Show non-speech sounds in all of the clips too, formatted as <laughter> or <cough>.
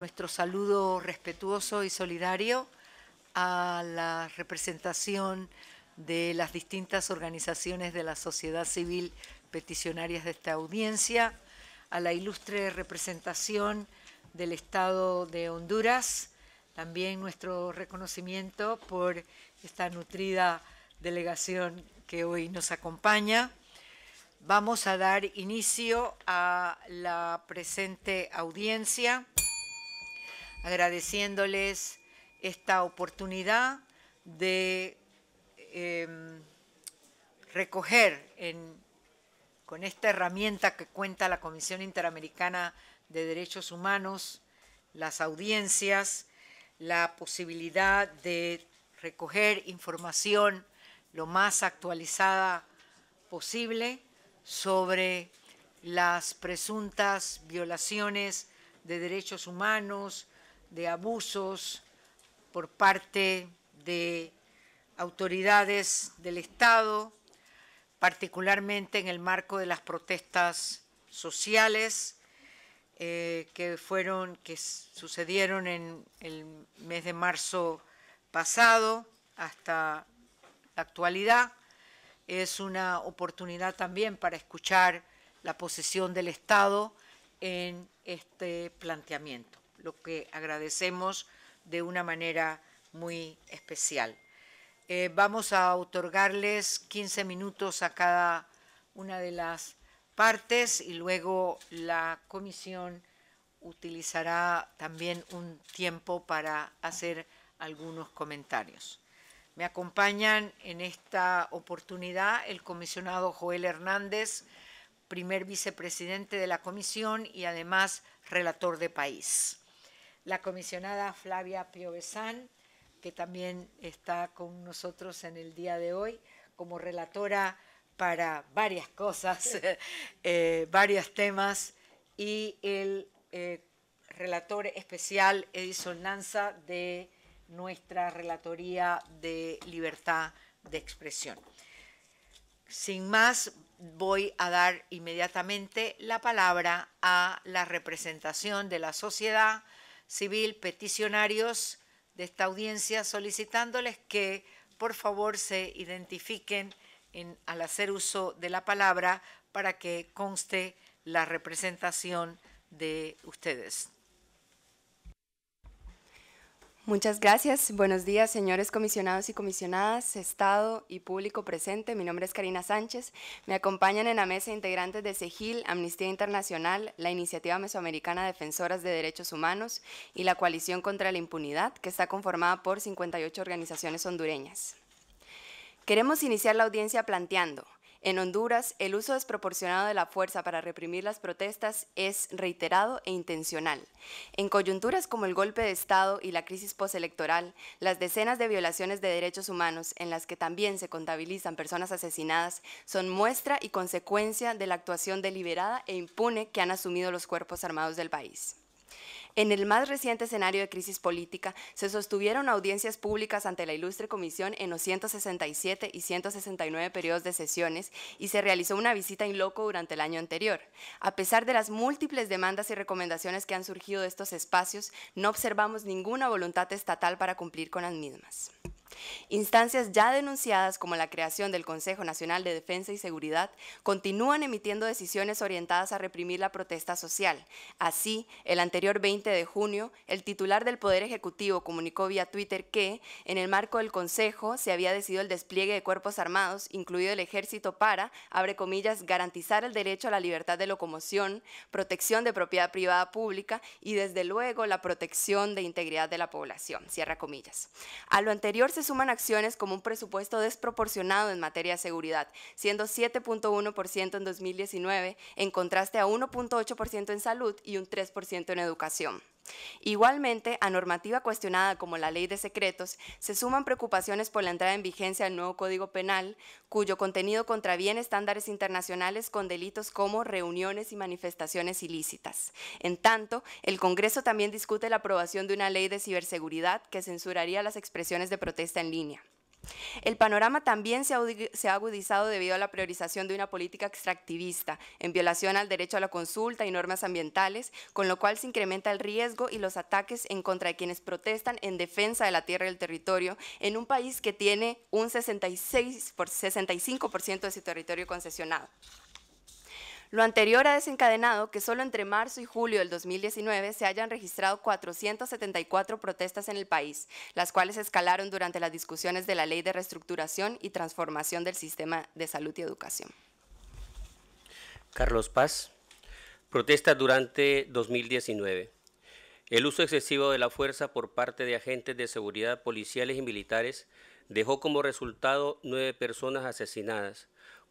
Nuestro saludo respetuoso y solidario a la representación de las distintas organizaciones de la sociedad civil peticionarias de esta audiencia, a la ilustre representación del Estado de Honduras, también nuestro reconocimiento por esta nutrida delegación que hoy nos acompaña. Vamos a dar inicio a la presente audiencia agradeciéndoles esta oportunidad de em, recoger con esta herramienta que cuenta la Comisión Interamericana de Derechos Humanos, las audiencias, la posibilidad de recoger información lo más actualizada posible sobre las presuntas violaciones de derechos humanos, de abusos por parte de autoridades del Estado, particularmente en el marco de las protestas sociales eh, que fueron, que sucedieron en el mes de marzo pasado hasta la actualidad. Es una oportunidad también para escuchar la posición del Estado en este planteamiento lo que agradecemos de una manera muy especial. Eh, vamos a otorgarles 15 minutos a cada una de las partes y luego la comisión utilizará también un tiempo para hacer algunos comentarios. Me acompañan en esta oportunidad el comisionado Joel Hernández, primer vicepresidente de la comisión y además relator de país la comisionada Flavia Piovesan, que también está con nosotros en el día de hoy como relatora para varias cosas, <laughs> eh, varios temas, y el eh, relator especial Edison Lanza de nuestra Relatoría de Libertad de Expresión. Sin más, voy a dar inmediatamente la palabra a la representación de la sociedad civil, peticionarios de esta audiencia, solicitándoles que por favor se identifiquen al hacer uso de la palabra para que conste la representación de ustedes. Muchas gracias. Buenos días, señores comisionados y comisionadas, Estado y público presente. Mi nombre es Karina Sánchez. Me acompañan en la mesa integrantes de CEGIL, Amnistía Internacional, la Iniciativa Mesoamericana Defensoras de Derechos Humanos y la Coalición contra la Impunidad, que está conformada por 58 organizaciones hondureñas. Queremos iniciar la audiencia planteando en Honduras, el uso desproporcionado de la fuerza para reprimir las protestas es reiterado e intencional. En coyunturas como el golpe de Estado y la crisis postelectoral, las decenas de violaciones de derechos humanos en las que también se contabilizan personas asesinadas son muestra y consecuencia de la actuación deliberada e impune que han asumido los cuerpos armados del país. En el más reciente escenario de crisis política, se sostuvieron audiencias públicas ante la ilustre comisión en los 167 y 169 periodos de sesiones y se realizó una visita in loco durante el año anterior. A pesar de las múltiples demandas y recomendaciones que han surgido de estos espacios, no observamos ninguna voluntad estatal para cumplir con las mismas. Instancias ya denunciadas como la creación del Consejo Nacional de Defensa y Seguridad continúan emitiendo decisiones orientadas a reprimir la protesta social. Así, el anterior 20 de junio, el titular del Poder Ejecutivo comunicó vía Twitter que, en el marco del Consejo, se había decidido el despliegue de cuerpos armados, incluido el ejército, para, abre comillas, garantizar el derecho a la libertad de locomoción, protección de propiedad privada pública y, desde luego, la protección de integridad de la población. Cierra comillas. A lo anterior se suman acciones como un presupuesto desproporcionado en materia de seguridad, siendo 7.1% en 2019, en contraste a 1.8% en salud y un 3% en educación. Igualmente, a normativa cuestionada como la ley de secretos, se suman preocupaciones por la entrada en vigencia del nuevo Código Penal, cuyo contenido contraviene estándares internacionales con delitos como reuniones y manifestaciones ilícitas. En tanto, el Congreso también discute la aprobación de una ley de ciberseguridad que censuraría las expresiones de protesta en línea. El panorama también se ha agudizado debido a la priorización de una política extractivista, en violación al derecho a la consulta y normas ambientales, con lo cual se incrementa el riesgo y los ataques en contra de quienes protestan en defensa de la tierra y el territorio, en un país que tiene un 66 por 65% de su territorio concesionado. Lo anterior ha desencadenado que solo entre marzo y julio del 2019 se hayan registrado 474 protestas en el país, las cuales escalaron durante las discusiones de la Ley de Reestructuración y Transformación del Sistema de Salud y Educación. Carlos Paz, protestas durante 2019. El uso excesivo de la fuerza por parte de agentes de seguridad policiales y militares dejó como resultado nueve personas asesinadas,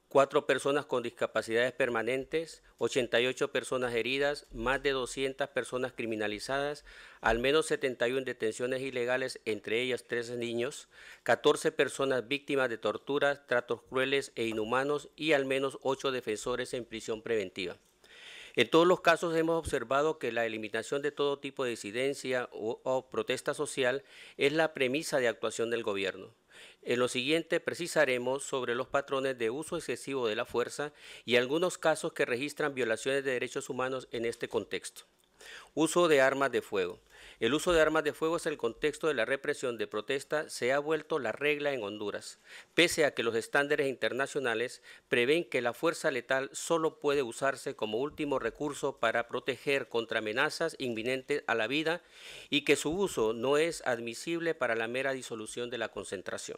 cuatro personas con discapacidades permanentes, 88 personas heridas, más de 200 personas criminalizadas, al menos 71 detenciones ilegales, entre ellas 13 niños, 14 personas víctimas de torturas, tratos crueles e inhumanos y al menos 8 defensores en prisión preventiva. En todos los casos hemos observado que la eliminación de todo tipo de disidencia o protesta social es la premisa de actuación del gobierno. En eh, lo siguiente precisaremos sobre los patrones de uso excesivo de la fuerza y algunos casos que registran violaciones de derechos humanos en este contexto. Uso de armas de fuego. El uso de armas de fuego en el contexto de la represión de protesta se ha vuelto la regla en Honduras, pese a que los estándares internacionales prevén que la fuerza letal solo puede usarse como último recurso para proteger contra amenazas inminentes a la vida y que su uso no es admisible para la mera disolución de la concentración.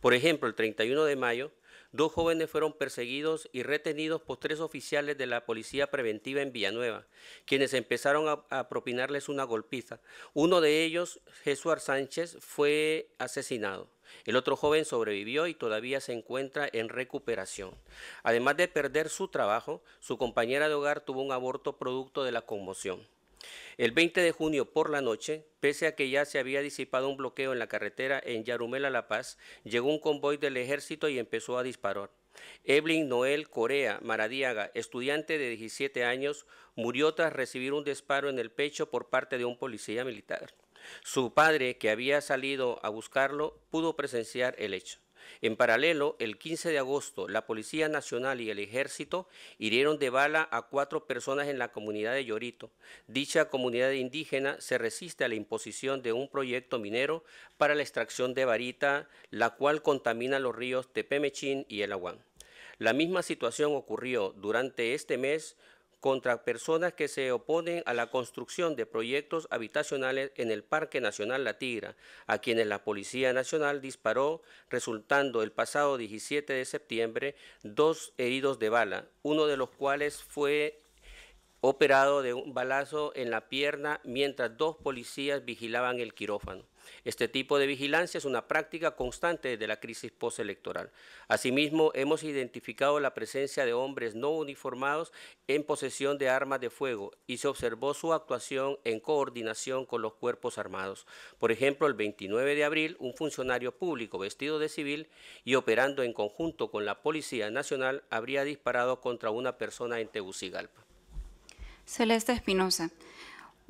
Por ejemplo, el 31 de mayo, Dos jóvenes fueron perseguidos y retenidos por tres oficiales de la policía preventiva en Villanueva, quienes empezaron a, propinarles una golpiza. Uno de ellos, Jesús Sánchez, fue asesinado. El otro joven sobrevivió y todavía se encuentra en recuperación. Además de perder su trabajo, su compañera de hogar tuvo un aborto producto de la conmoción. El 20 de junio por la noche, pese a que ya se había disipado un bloqueo en la carretera en Yarumela, La Paz, llegó un convoy del ejército y empezó a disparar. Evelyn Noel Corea Maradiaga, estudiante de 17 años, murió tras recibir un disparo en el pecho por parte de un policía militar. Su padre, que había salido a buscarlo, pudo presenciar el hecho. En paralelo, el 15 de agosto, la Policía Nacional y el Ejército hirieron de bala a cuatro personas en la comunidad de Llorito. Dicha comunidad indígena se resiste a la imposición de un proyecto minero para la extracción de varita, la cual contamina los ríos Tepemechín y El Aguán. La misma situación ocurrió durante este mes contra personas que se oponen a la construcción de proyectos habitacionales en el Parque Nacional La Tigra, a quienes la Policía Nacional disparó, resultando el pasado 17 de septiembre dos heridos de bala, uno de los cuales fue operado de un balazo en la pierna mientras dos policías vigilaban el quirófano. Este tipo de vigilancia es una práctica constante de la crisis postelectoral. Asimismo, hemos identificado la presencia de hombres no uniformados en posesión de armas de fuego y se observó su actuación en coordinación con los cuerpos armados. Por ejemplo, el 29 de abril, un funcionario público vestido de civil y operando en conjunto con la Policía Nacional habría disparado contra una persona en Tegucigalpa. Celeste Espinosa.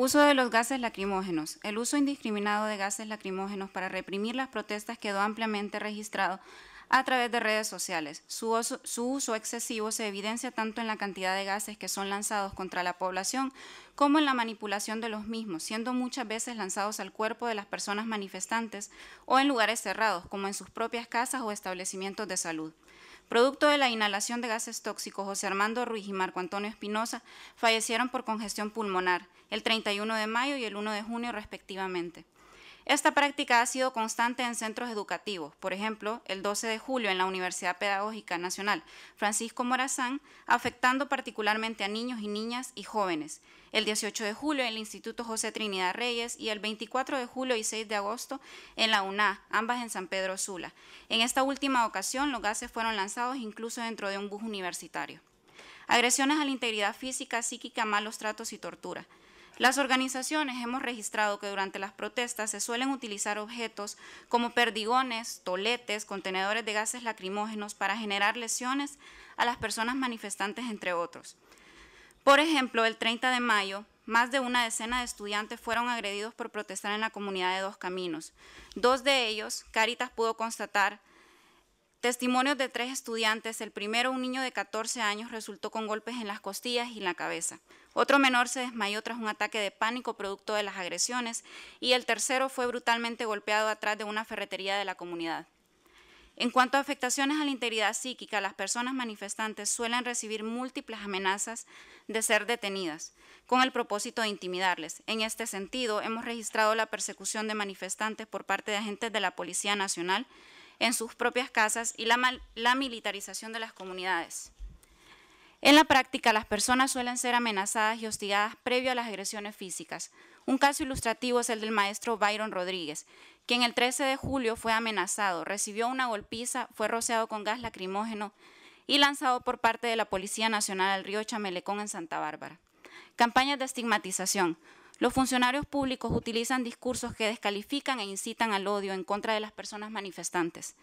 Uso de los gases lacrimógenos. El uso indiscriminado de gases lacrimógenos para reprimir las protestas quedó ampliamente registrado a través de redes sociales. Su uso, excesivo se evidencia tanto en la cantidad de gases que son lanzados contra la población como en la manipulación de los mismos, siendo muchas veces lanzados al cuerpo de las personas manifestantes o en lugares cerrados, como en sus propias casas o establecimientos de salud. Producto de la inhalación de gases tóxicos, José Armando Ruiz y Marco Antonio Espinosa fallecieron por congestión pulmonar el 31 de mayo y el 1 de junio respectivamente. Esta práctica ha sido constante en centros educativos. Por ejemplo, el 12 de julio en la Universidad Pedagógica Nacional Francisco Morazán, afectando particularmente a niños y niñas y jóvenes. El 18 de julio en el Instituto José Trinidad Reyes y el 24 de julio y 6 de agosto en la UNA, ambas en San Pedro Sula. En esta última ocasión, los gases fueron lanzados incluso dentro de un bus universitario. Agresiones a la integridad física, psíquica, malos tratos y tortura. Las organizaciones hemos registrado que durante las protestas se suelen utilizar objetos como perdigones, toletes, contenedores de gases lacrimógenos para generar lesiones a las personas manifestantes, entre otros. Por ejemplo, el 30 de mayo, más de una decena de estudiantes fueron agredidos por protestar en la comunidad de Dos Caminos. Dos de ellos, Caritas pudo constatar, Testimonios de tres estudiantes, el primero, un niño de 14 años, resultó con golpes en las costillas y en la cabeza. Otro menor se desmayó tras un ataque de pánico producto de las agresiones y el tercero fue brutalmente golpeado atrás de una ferretería de la comunidad. En cuanto a afectaciones a la integridad psíquica, las personas manifestantes suelen recibir múltiples amenazas de ser detenidas, con el propósito de intimidarles. En este sentido, hemos registrado la persecución de manifestantes por parte de agentes de la Policía Nacional, en sus propias casas y la, militarización de las comunidades. En la práctica, las personas suelen ser amenazadas y hostigadas previo a las agresiones físicas. Un caso ilustrativo es el del maestro Byron Rodríguez, quien el 13 de julio fue amenazado, recibió una golpiza, fue rociado con gas lacrimógeno y lanzado por parte de la Policía Nacional al río Chamelecón en Santa Bárbara. Campañas de estigmatización. Los funcionarios públicos utilizan discursos que descalifican e incitan al odio en contra de las personas manifestantes.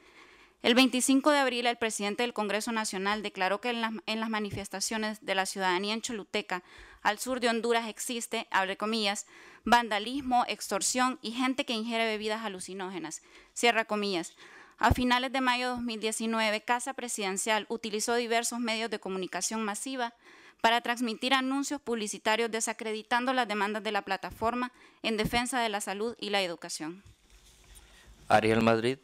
El 25 de abril, el presidente del Congreso Nacional declaró que en las, manifestaciones de la ciudadanía en Choluteca, al sur de Honduras, existe, abre comillas, vandalismo, extorsión y gente que ingiere bebidas alucinógenas. Cierra comillas. A finales de mayo de 2019, Casa Presidencial utilizó diversos medios de comunicación masiva para transmitir anuncios publicitarios desacreditando las demandas de la plataforma en defensa de la salud y la educación. Ariel Madrid.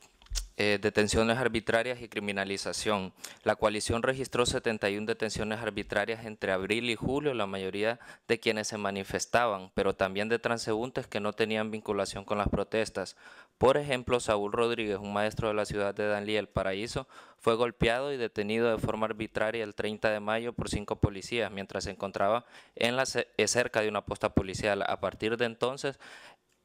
Eh, detenciones arbitrarias y criminalización. La coalición registró 71 detenciones arbitrarias entre abril y julio, la mayoría de quienes se manifestaban, pero también de transeúntes que no tenían vinculación con las protestas. Por ejemplo, Saúl Rodríguez, un maestro de la ciudad de Danlí, el Paraíso, fue golpeado y detenido de forma arbitraria el 30 de mayo por cinco policías mientras se encontraba eh, cerca de una posta policial. A partir de entonces,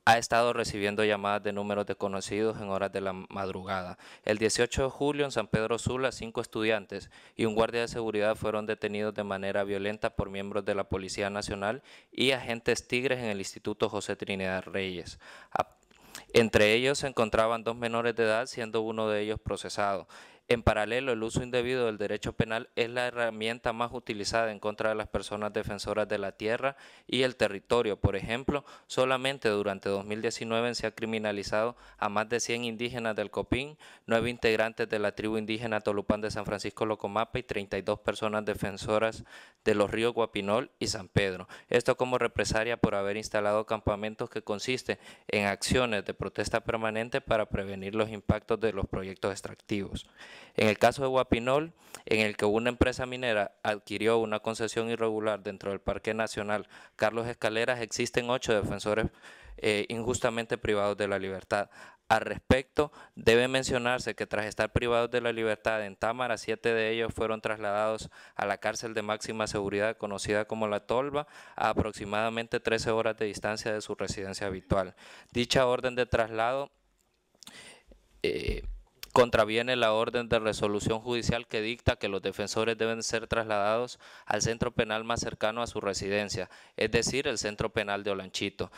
ha estado recibiendo llamadas de números desconocidos en horas de la madrugada. El 18 de julio en San Pedro Sula, cinco estudiantes y un guardia de seguridad fueron detenidos de manera violenta por miembros de la Policía Nacional y agentes tigres en el Instituto José Trinidad Reyes. Entre ellos se encontraban dos menores de edad, siendo uno de ellos procesado. En paralelo, el uso indebido del derecho penal es la herramienta más utilizada en contra de las personas defensoras de la tierra y el territorio. Por ejemplo, solamente durante 2019 se ha criminalizado a más de 100 indígenas del Copín, 9 integrantes de la tribu indígena Tolupán de San Francisco Locomapa y 32 personas defensoras de los ríos Guapinol y San Pedro. Esto como represalia por haber instalado campamentos que consisten en acciones de protesta permanente para prevenir los impactos de los proyectos extractivos. En el caso de Guapinol, en el que una empresa minera adquirió una concesión irregular dentro del Parque Nacional Carlos Escaleras, existen ocho defensores eh, injustamente privados de la libertad. Al respecto, debe mencionarse que tras estar privados de la libertad en Támara, siete de ellos fueron trasladados a la cárcel de máxima seguridad conocida como La Tolva, a aproximadamente 13 horas de distancia de su residencia habitual. Dicha orden de traslado... Eh, contraviene la orden de resolución judicial que dicta que los defensores deben ser trasladados al centro penal más cercano a su residencia, es decir, el centro penal de Olanchito.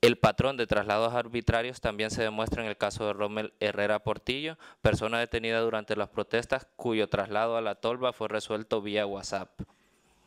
El patrón de traslados arbitrarios también se demuestra en el caso de Rommel Herrera Portillo, persona detenida durante las protestas cuyo traslado a la tolva fue resuelto vía WhatsApp.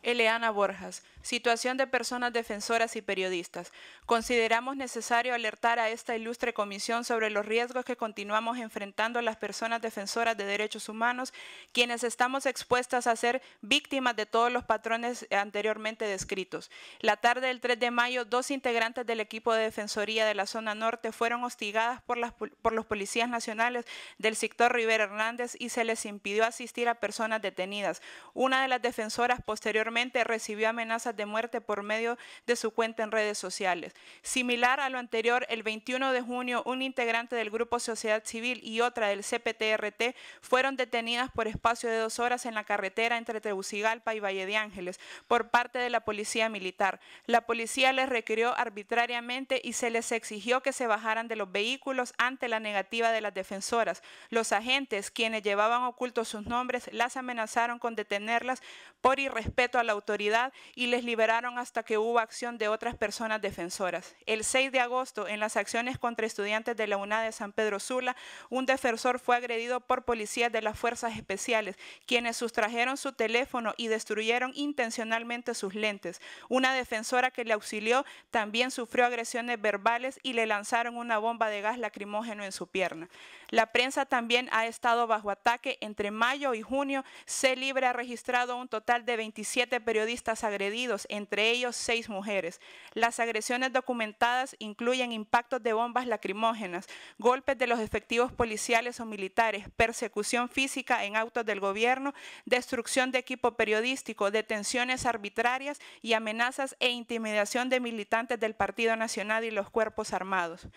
Eleana Borjas, situación de personas defensoras y periodistas. Consideramos necesario alertar a esta ilustre comisión sobre los riesgos que continuamos enfrentando las personas defensoras de derechos humanos, quienes estamos expuestas a ser víctimas de todos los patrones anteriormente descritos. La tarde del 3 de mayo, dos integrantes del equipo de Defensoría de la Zona Norte fueron hostigadas por, las, por los policías nacionales del sector Rivera Hernández y se les impidió asistir a personas detenidas. Una de las defensoras posteriormente recibió amenazas de muerte por medio de su cuenta en redes sociales. Similar a lo anterior, el 21 de junio, un integrante del grupo Sociedad Civil y otra del CPTRT fueron detenidas por espacio de dos horas en la carretera entre Tegucigalpa y Valle de Ángeles por parte de la policía militar. La policía les requirió arbitrariamente y se les exigió que se bajaran de los vehículos ante la negativa de las defensoras. Los agentes, quienes llevaban ocultos sus nombres, las amenazaron con detenerlas por irrespeto a la autoridad y les liberaron hasta que hubo acción de otras personas defensoras. El 6 de agosto, en las acciones contra estudiantes de la UNA de San Pedro Sula, un defensor fue agredido por policías de las fuerzas especiales, quienes sustrajeron su teléfono y destruyeron intencionalmente sus lentes. Una defensora que le auxilió también sufrió agresiones verbales y le lanzaron una bomba de gas lacrimógeno en su pierna. La prensa también ha estado bajo ataque entre mayo y junio. Se Libre ha registrado un total de 27 periodistas agredidos, entre ellos seis mujeres. Las agresiones documentadas incluyen impactos de bombas lacrimógenas, golpes de los efectivos policiales o militares, persecución física en autos del gobierno, destrucción de equipo periodístico, detenciones arbitrarias y amenazas e intimidación de militantes del Partido Nacional y los cuerpos armados.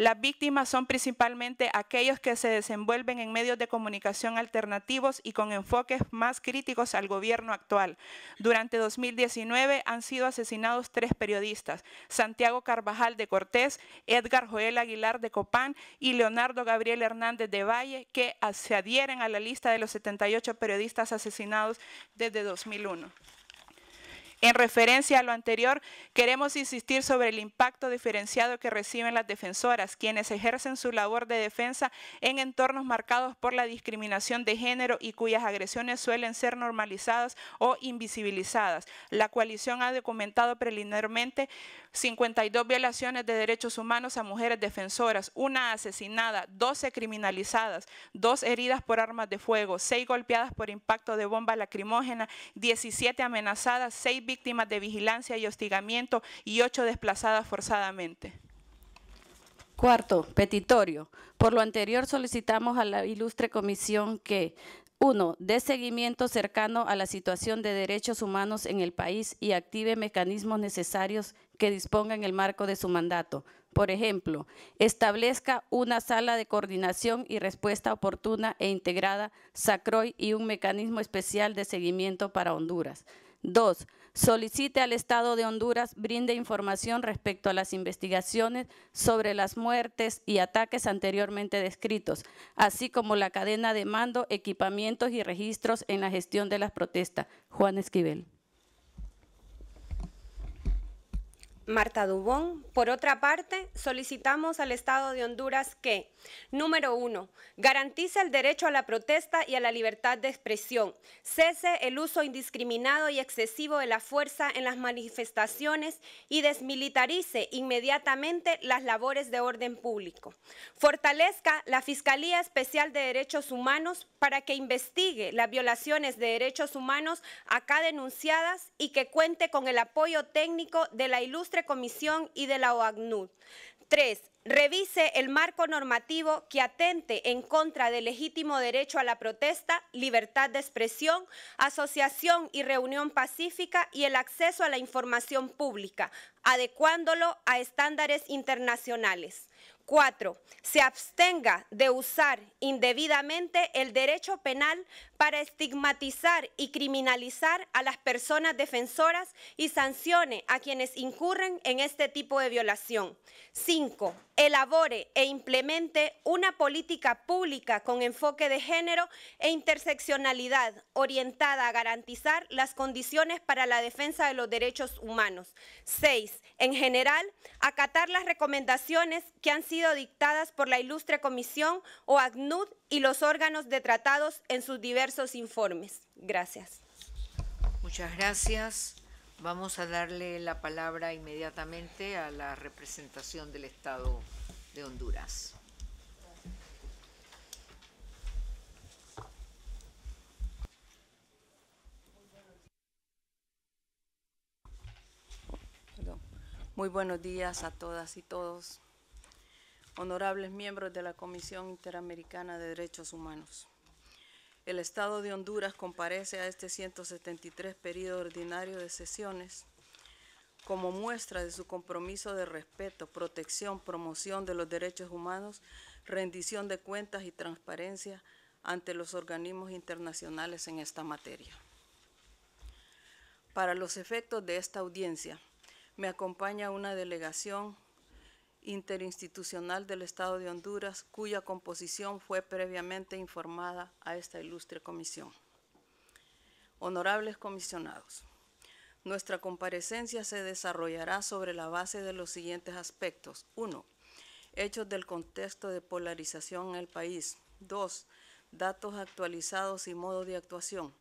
Las víctimas son principalmente aquellos que se desenvuelven en medios de comunicación alternativos y con enfoques más críticos al gobierno actual. Durante 2019 han sido asesinados tres periodistas, Santiago Carvajal de Cortés, Edgar Joel Aguilar de Copán y Leonardo Gabriel Hernández de Valle, que se adhieren a la lista de los 78 periodistas asesinados desde 2001. En referencia a lo anterior, queremos insistir sobre el impacto diferenciado que reciben las defensoras, quienes ejercen su labor de defensa en entornos marcados por la discriminación de género y cuyas agresiones suelen ser normalizadas o invisibilizadas. La coalición ha documentado preliminarmente 52 violaciones de derechos humanos a mujeres defensoras, una asesinada, 12 criminalizadas, dos heridas por armas de fuego, seis golpeadas por impacto de bomba lacrimógena, 17 amenazadas, 6 víctimas de vigilancia y hostigamiento y ocho desplazadas forzadamente. Cuarto, petitorio. Por lo anterior solicitamos a la ilustre comisión que uno Dé seguimiento cercano a la situación de derechos humanos en el país y active mecanismos necesarios que disponga en el marco de su mandato. Por ejemplo, establezca una sala de coordinación y respuesta oportuna e integrada, SACROI, y un mecanismo especial de seguimiento para Honduras. 2 solicite al Estado de Honduras brinde información respecto a las investigaciones sobre las muertes y ataques anteriormente descritos, así como la cadena de mando, equipamientos y registros en la gestión de las protestas. Juan Esquivel. Marta Dubón. Por otra parte, solicitamos al Estado de Honduras que, número uno, garantice el derecho a la protesta y a la libertad de expresión, cese el uso indiscriminado y excesivo de la fuerza en las manifestaciones y desmilitarice inmediatamente las labores de orden público. Fortalezca la Fiscalía Especial de Derechos Humanos para que investigue las violaciones de derechos humanos acá denunciadas y que cuente con el apoyo técnico de la ilustre Comisión y de la OACNUD. Tres, revise el marco normativo que atente en contra del legítimo derecho a la protesta, libertad de expresión, asociación y reunión pacífica y el acceso a la información pública, adecuándolo a estándares internacionales. 4. Se abstenga de usar indebidamente el derecho penal para estigmatizar y criminalizar a las personas defensoras y sancione a quienes incurren en este tipo de violación. 5. Elabore e implemente una política pública con enfoque de género e interseccionalidad orientada a garantizar las condiciones para la defensa de los derechos humanos. 6. En general, acatar las recomendaciones que han sido dictadas por la ilustre comisión o ACNUD y los órganos de tratados en sus diversos informes. Gracias. Muchas gracias. Vamos a darle la palabra inmediatamente a la representación del Estado de Honduras. Muy buenos días a todas y todos honorables miembros de la Comisión Interamericana de Derechos Humanos. El Estado de Honduras comparece a este 173 periodo ordinario de sesiones como muestra de su compromiso de respeto, protección, promoción de los derechos humanos, rendición de cuentas y transparencia ante los organismos internacionales en esta materia. Para los efectos de esta audiencia, me acompaña una delegación Interinstitucional del Estado de Honduras, cuya composición fue previamente informada a esta ilustre comisión. Honorables comisionados, nuestra comparecencia se desarrollará sobre la base de los siguientes aspectos. 1. Hechos del contexto de polarización en el país. 2. Datos actualizados y modo de actuación.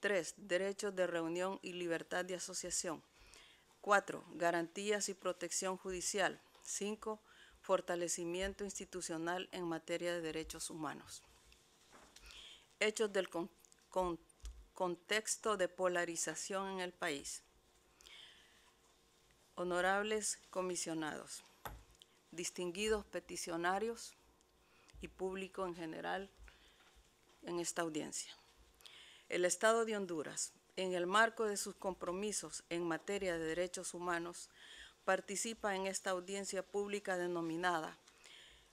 3. Derechos de reunión y libertad de asociación. 4. Garantías y protección judicial. 5. Fortalecimiento institucional en materia de derechos humanos. Hechos del contexto de polarización en el país. Honorables comisionados, distinguidos peticionarios y público en general en esta audiencia. El Estado de Honduras, en el marco de sus compromisos en materia de derechos humanos, participa en esta audiencia pública denominada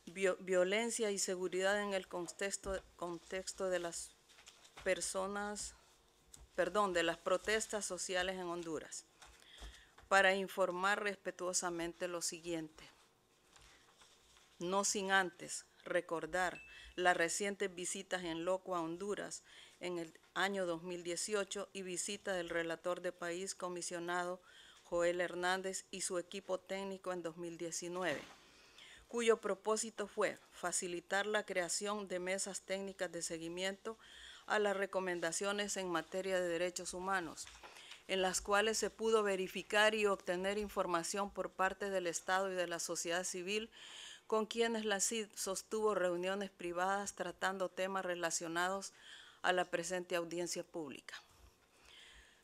Violencia y Seguridad en el contexto, contexto de las personas, perdón, de las protestas sociales en Honduras, para informar respetuosamente lo siguiente. No sin antes recordar las recientes visitas en loco a Honduras en el año 2018 y visita del relator de país comisionado Joel Hernández y su equipo técnico en 2019, cuyo propósito fue facilitar la creación de mesas técnicas de seguimiento a las recomendaciones en materia de derechos humanos, en las cuales se pudo verificar y obtener información por parte del Estado y de la sociedad civil con quienes la CID sostuvo reuniones privadas tratando temas relacionados a la presente audiencia pública.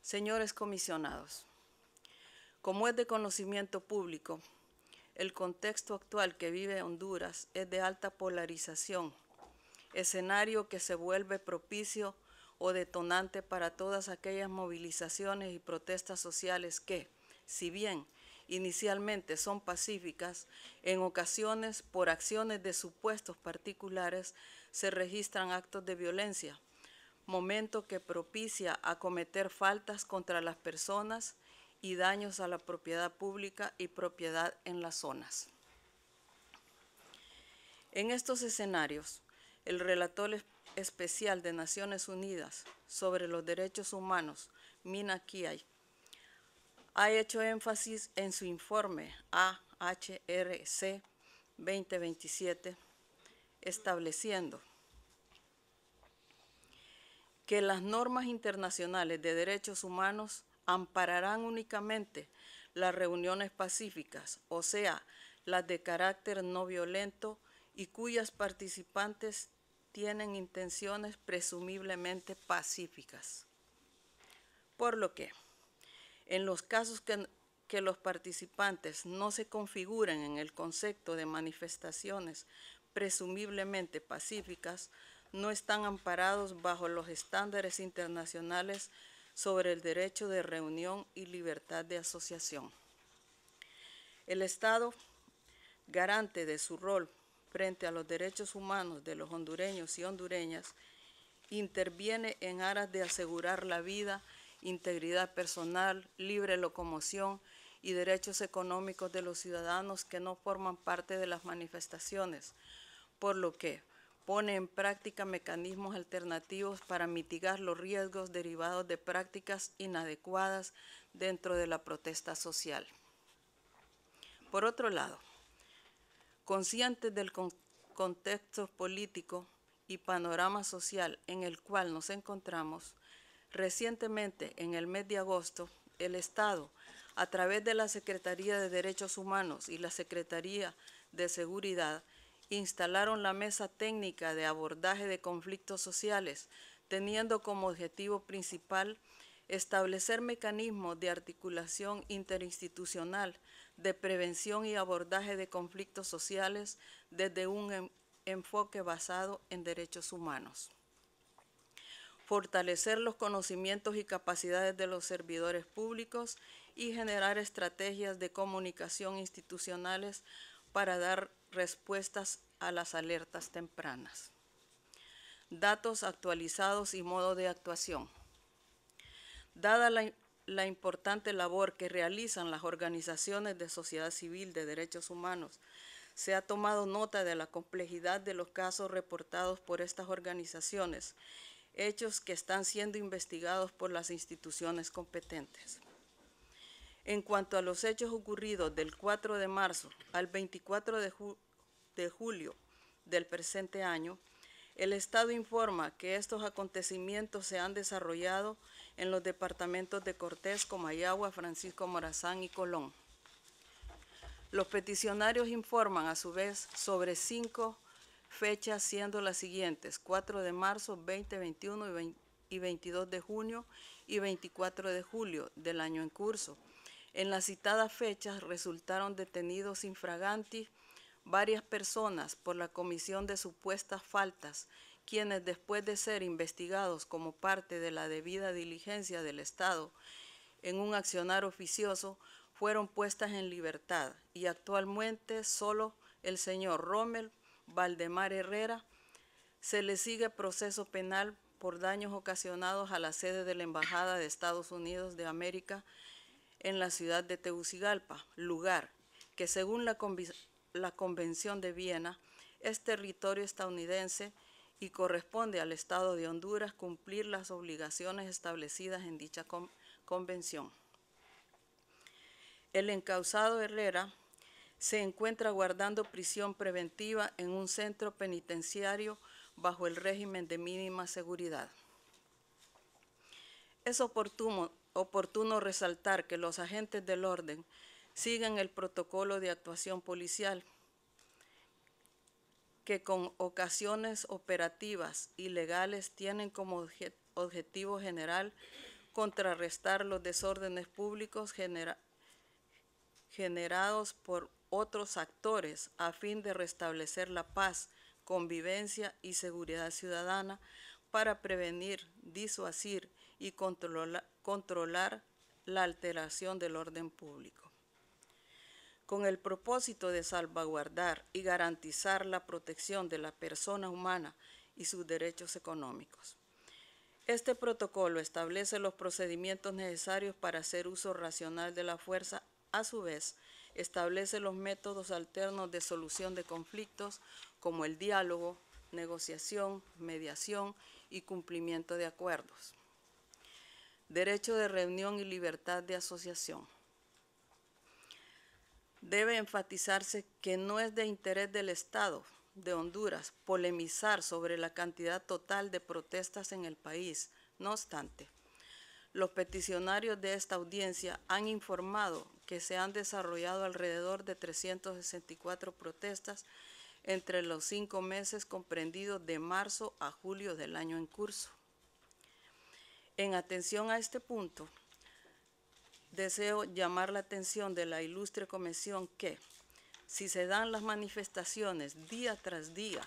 Señores comisionados, como es de conocimiento público, el contexto actual que vive Honduras es de alta polarización, escenario que se vuelve propicio o detonante para todas aquellas movilizaciones y protestas sociales que, si bien inicialmente son pacíficas, en ocasiones por acciones de supuestos particulares se registran actos de violencia, momento que propicia a cometer faltas contra las personas y daños a la propiedad pública y propiedad en las zonas. En estos escenarios, el relator especial de Naciones Unidas sobre los derechos humanos, Mina ha hecho énfasis en su informe AHRC 2027, estableciendo que las normas internacionales de derechos humanos ampararán únicamente las reuniones pacíficas, o sea, las de carácter no violento y cuyas participantes tienen intenciones presumiblemente pacíficas. Por lo que, en los casos que, los participantes no se configuren en el concepto de manifestaciones presumiblemente pacíficas, no están amparados bajo los estándares internacionales sobre el derecho de reunión y libertad de asociación. El Estado, garante de su rol frente a los derechos humanos de los hondureños y hondureñas, interviene en aras de asegurar la vida, integridad personal, libre locomoción y derechos económicos de los ciudadanos que no forman parte de las manifestaciones, por lo que pone en práctica mecanismos alternativos para mitigar los riesgos derivados de prácticas inadecuadas dentro de la protesta social. Por otro lado, conscientes del contexto político y panorama social en el cual nos encontramos, recientemente, en el mes de agosto, el Estado, a través de la Secretaría de Derechos Humanos y la Secretaría de Seguridad, instalaron la Mesa Técnica de Abordaje de Conflictos Sociales, teniendo como objetivo principal establecer mecanismos de articulación interinstitucional, de prevención y abordaje de conflictos sociales desde un enfoque basado en derechos humanos. Fortalecer los conocimientos y capacidades de los servidores públicos y generar estrategias de comunicación institucionales para dar respuestas a las alertas tempranas, datos actualizados y modo de actuación. Dada la, importante labor que realizan las organizaciones de sociedad civil de derechos humanos, se ha tomado nota de la complejidad de los casos reportados por estas organizaciones, hechos que están siendo investigados por las instituciones competentes. En cuanto a los hechos ocurridos del 4 de marzo al 24 de, julio del presente año, el Estado informa que estos acontecimientos se han desarrollado en los departamentos de Cortés, Comayagua, Francisco Morazán y Colón. Los peticionarios informan a su vez sobre cinco fechas siendo las siguientes, 4 de marzo, 20, 21 y 22 de junio y 24 de julio del año en curso, en las citadas fechas resultaron detenidos infraganti varias personas por la comisión de supuestas faltas, quienes después de ser investigados como parte de la debida diligencia del Estado en un accionar oficioso, fueron puestas en libertad y actualmente solo el señor Rommel Valdemar Herrera se le sigue proceso penal por daños ocasionados a la sede de la Embajada de Estados Unidos de América en la ciudad de Tegucigalpa, lugar que según la, Convención de Viena es territorio estadounidense y corresponde al Estado de Honduras cumplir las obligaciones establecidas en dicha convención. El encausado Herrera se encuentra guardando prisión preventiva en un centro penitenciario bajo el régimen de mínima seguridad. Es oportuno, oportuno resaltar que los agentes del orden siguen el protocolo de actuación policial que con ocasiones operativas y legales tienen como objetivo general contrarrestar los desórdenes públicos generados por otros actores a fin de restablecer la paz, convivencia y seguridad ciudadana para prevenir, disuasir y controlar controlar la alteración del orden público, con el propósito de salvaguardar y garantizar la protección de la persona humana y sus derechos económicos. Este protocolo establece los procedimientos necesarios para hacer uso racional de la fuerza, a su vez, establece los métodos alternos de solución de conflictos como el diálogo, negociación, mediación y cumplimiento de acuerdos derecho de reunión y libertad de asociación. Debe enfatizarse que no es de interés del Estado de Honduras polemizar sobre la cantidad total de protestas en el país. No obstante, los peticionarios de esta audiencia han informado que se han desarrollado alrededor de 364 protestas entre los cinco meses comprendidos de marzo a julio del año en curso. En atención a este punto, deseo llamar la atención de la ilustre comisión que, si se dan las manifestaciones día tras día,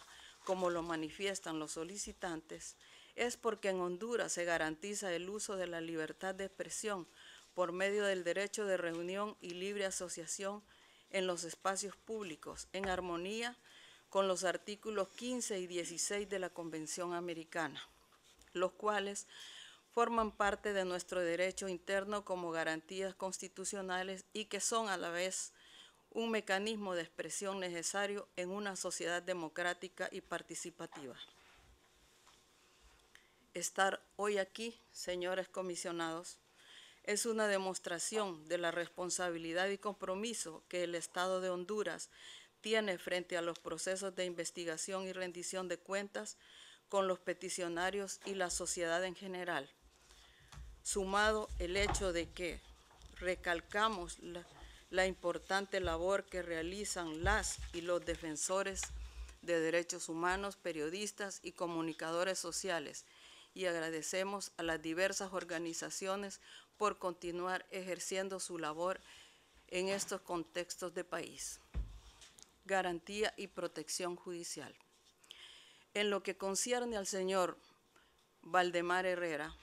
como lo manifiestan los solicitantes, es porque en Honduras se garantiza el uso de la libertad de expresión por medio del derecho de reunión y libre asociación en los espacios públicos, en armonía con los artículos 15 y 16 de la Convención Americana, los cuales forman parte de nuestro derecho interno como garantías constitucionales y que son a la vez un mecanismo de expresión necesario en una sociedad democrática y participativa. Estar hoy aquí, señores comisionados, es una demostración de la responsabilidad y compromiso que el Estado de Honduras tiene frente a los procesos de investigación y rendición de cuentas con los peticionarios y la sociedad en general sumado el hecho de que recalcamos la, importante labor que realizan las y los defensores de derechos humanos, periodistas y comunicadores sociales, y agradecemos a las diversas organizaciones por continuar ejerciendo su labor en estos contextos de país. Garantía y protección judicial. En lo que concierne al señor Valdemar Herrera,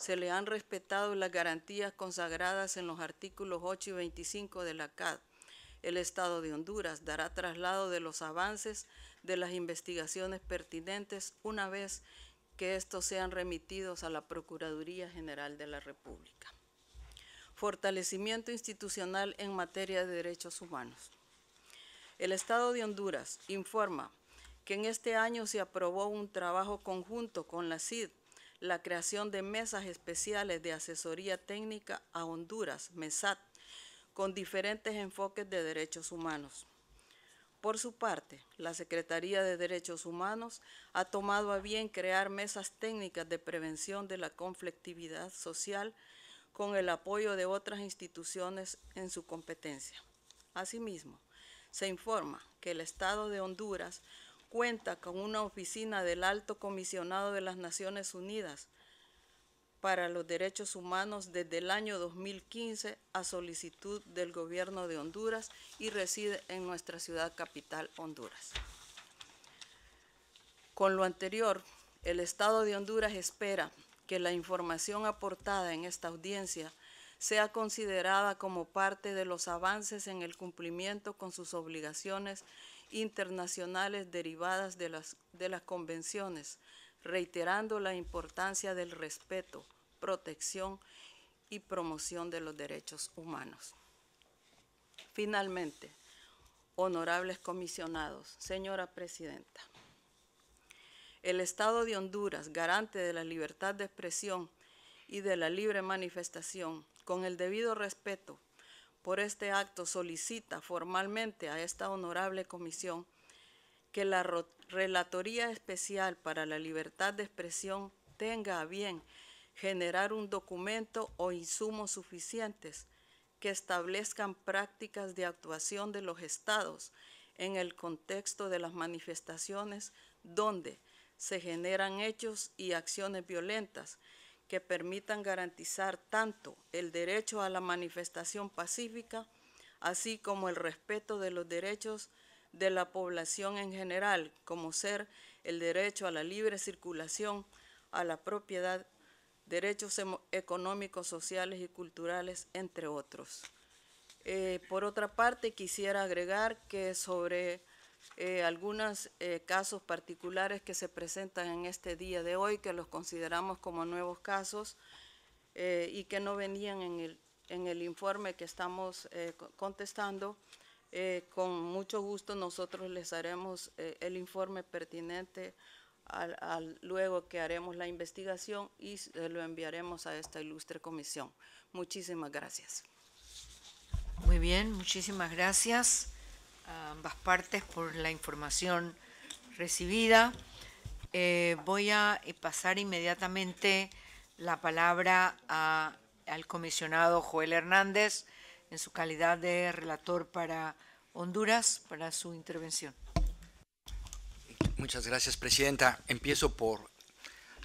se le han respetado las garantías consagradas en los artículos 8 y 25 de la CAD. El Estado de Honduras dará traslado de los avances de las investigaciones pertinentes una vez que estos sean remitidos a la Procuraduría General de la República. Fortalecimiento institucional en materia de derechos humanos. El Estado de Honduras informa que en este año se aprobó un trabajo conjunto con la CID la creación de mesas especiales de asesoría técnica a Honduras, MESAT, con diferentes enfoques de derechos humanos. Por su parte, la Secretaría de Derechos Humanos ha tomado a bien crear mesas técnicas de prevención de la conflictividad social con el apoyo de otras instituciones en su competencia. Asimismo, se informa que el Estado de Honduras cuenta con una oficina del Alto Comisionado de las Naciones Unidas para los Derechos Humanos desde el año 2015 a solicitud del gobierno de Honduras y reside en nuestra ciudad capital, Honduras. Con lo anterior, el Estado de Honduras espera que la información aportada en esta audiencia sea considerada como parte de los avances en el cumplimiento con sus obligaciones internacionales derivadas de las, de las convenciones, reiterando la importancia del respeto, protección y promoción de los derechos humanos. Finalmente, honorables comisionados, señora presidenta, el Estado de Honduras, garante de la libertad de expresión y de la libre manifestación, con el debido respeto por este acto solicita formalmente a esta honorable comisión que la Relatoría Especial para la Libertad de Expresión tenga a bien generar un documento o insumos suficientes que establezcan prácticas de actuación de los estados en el contexto de las manifestaciones donde se generan hechos y acciones violentas que permitan garantizar tanto el derecho a la manifestación pacífica, así como el respeto de los derechos de la población en general, como ser el derecho a la libre circulación, a la propiedad, derechos económicos, sociales y culturales, entre otros. Eh, por otra parte, quisiera agregar que sobre eh, algunos eh, casos particulares que se presentan en este día de hoy, que los consideramos como nuevos casos eh, y que no venían en el, en el informe que estamos contestando. con mucho gusto nosotros les haremos el informe pertinente al, al, luego que haremos la investigación y lo enviaremos a esta ilustre comisión. Muchísimas gracias. Muy bien, muchísimas gracias ambas partes por la información recibida. Eh, voy a eh, pasar inmediatamente la palabra al comisionado Joel Hernández en su calidad de relator para Honduras para su intervención. Muchas gracias, Presidenta. Empiezo por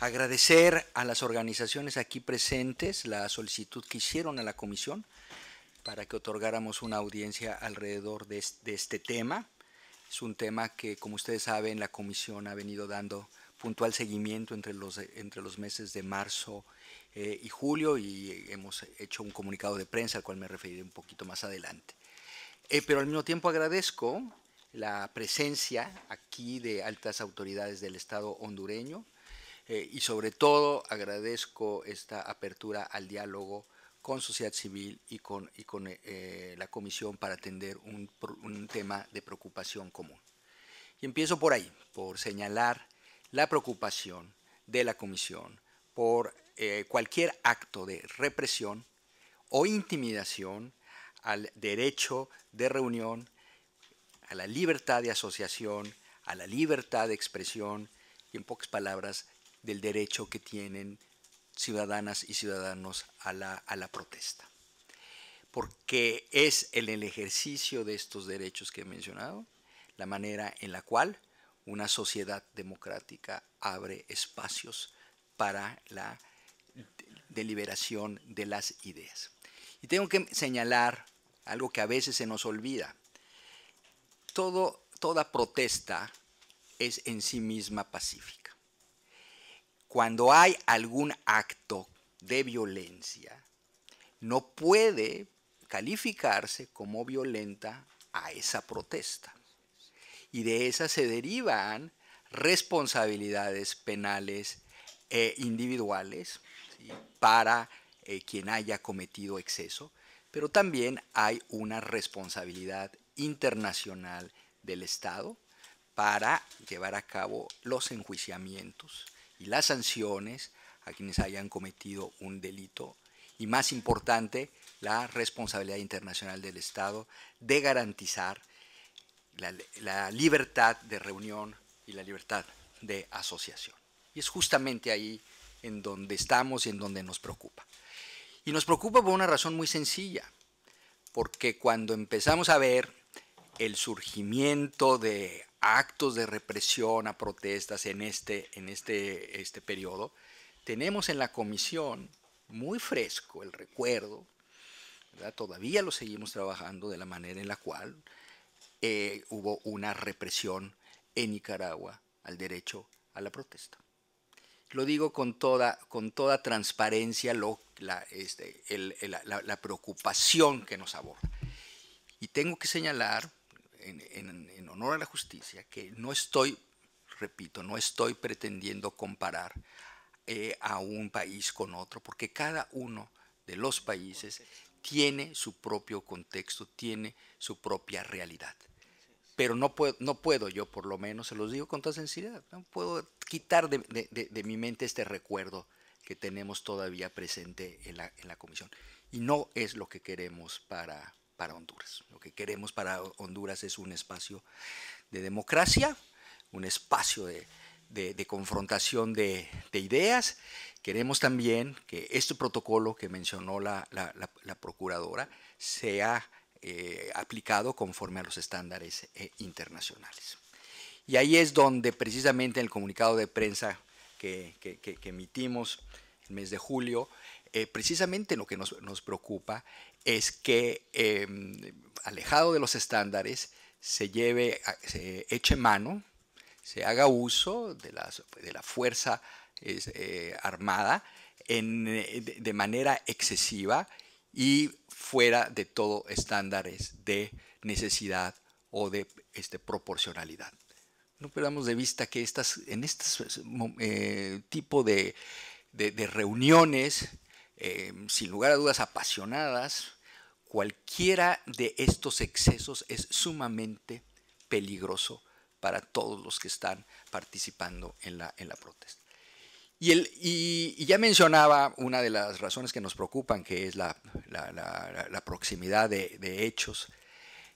agradecer a las organizaciones aquí presentes la solicitud que hicieron a la Comisión para que otorgáramos una audiencia alrededor de, este tema. Es un tema que, como ustedes saben, la comisión ha venido dando puntual seguimiento entre los, entre los meses de marzo eh, y julio y hemos hecho un comunicado de prensa al cual me referiré un poquito más adelante. Eh, pero al mismo tiempo agradezco la presencia aquí de altas autoridades del Estado hondureño eh, y sobre todo agradezco esta apertura al diálogo con sociedad civil y con, y con eh, eh, la comisión para atender un, tema de preocupación común. Y empiezo por ahí, por señalar la preocupación de la comisión por eh, cualquier acto de represión o intimidación al derecho de reunión, a la libertad de asociación, a la libertad de expresión y en pocas palabras del derecho que tienen ciudadanas y ciudadanos a la, protesta, porque es en el ejercicio de estos derechos que he mencionado la manera en la cual una sociedad democrática abre espacios para la deliberación de las ideas. Y tengo que señalar algo que a veces se nos olvida. Todo, toda protesta es en sí misma pacífica cuando hay algún acto de violencia, no puede calificarse como violenta a esa protesta. Y de esa se derivan responsabilidades penales eh, individuales para eh, quien haya cometido exceso, pero también hay una responsabilidad internacional del Estado para llevar a cabo los enjuiciamientos y las sanciones a quienes hayan cometido un delito y más importante, la responsabilidad internacional del Estado de garantizar la, libertad de reunión y la libertad de asociación. Y es justamente ahí en donde estamos y en donde nos preocupa. Y nos preocupa por una razón muy sencilla, porque cuando empezamos a ver el surgimiento de actos de represión a protestas en este, en este, este periodo, tenemos en la comisión muy fresco el recuerdo, todavía lo seguimos trabajando de la manera en la cual eh, hubo una represión en Nicaragua al derecho a la protesta. Lo digo con toda, con toda transparencia este, la, la preocupación que nos aborda. Y tengo que señalar en, honor a la justicia, que no estoy, repito, no estoy pretendiendo comparar eh, a un país con otro, porque cada uno de los países tiene su propio contexto, tiene su propia realidad. Pero no puedo, no puedo yo, por lo menos, se los digo con toda sinceridad, no puedo quitar de, de, mi mente este recuerdo que tenemos todavía presente en la, en la comisión. Y no es lo que queremos para, para Honduras. Lo que queremos para Honduras es un espacio de democracia, un espacio de, confrontación de, ideas. Queremos también que este protocolo que mencionó la, Procuradora sea eh, aplicado conforme a los estándares eh, internacionales. Y ahí es donde precisamente en el comunicado de prensa que, que, que, que emitimos el mes de julio, eh, precisamente lo que nos, preocupa es que, em, alejado de los estándares, se lleve, se eche mano, se haga uso de, de la fuerza eh, armada eh, de manera excesiva y fuera de todo estándares de necesidad o de este, proporcionalidad. No perdamos de vista que estas, en este tipo de reuniones Em, sin lugar a dudas apasionadas, cualquiera de estos excesos es sumamente peligroso para todos los que están participando en la, protesta. Y, y, ya mencionaba una de las razones que nos preocupan, que es la, proximidad de, hechos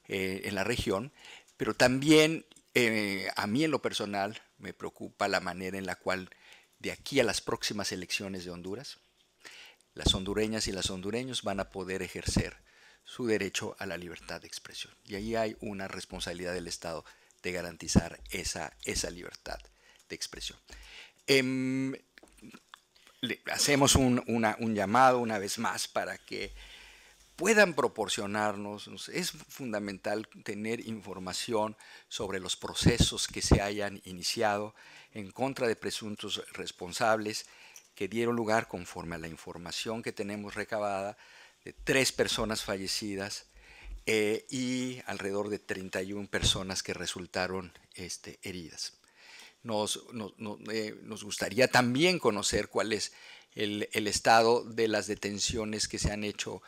eh, en la región, pero también eh, a mí en lo personal me preocupa la manera en la cual de aquí a las próximas elecciones de Honduras, las hondureñas y las hondureños van a poder ejercer su derecho a la libertad de expresión. Y ahí hay una responsabilidad del Estado de garantizar esa, libertad de expresión. Em, hacemos un, un, llamado una vez más para que puedan proporcionarnos, es fundamental tener información sobre los procesos que se hayan iniciado en contra de presuntos responsables que dieron lugar, conforme a la información que tenemos recabada, de tres personas fallecidas eh, y alrededor de 31 personas que resultaron este, heridas. Eh, nos, gustaría también conocer cuál es el, estado de las detenciones que se han hecho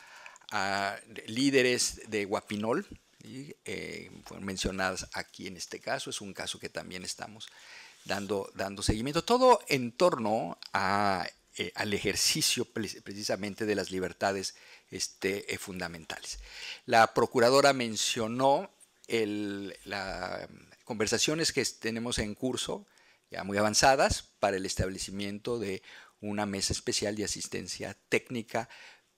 a líderes de Guapinol, y, eh, fueron mencionadas aquí en este caso, es un caso que también estamos dando, seguimiento, todo en torno eh, al ejercicio precisamente de las libertades este, eh, fundamentales. La procuradora mencionó las conversaciones que tenemos en curso, ya muy avanzadas, para el establecimiento de una mesa especial de asistencia técnica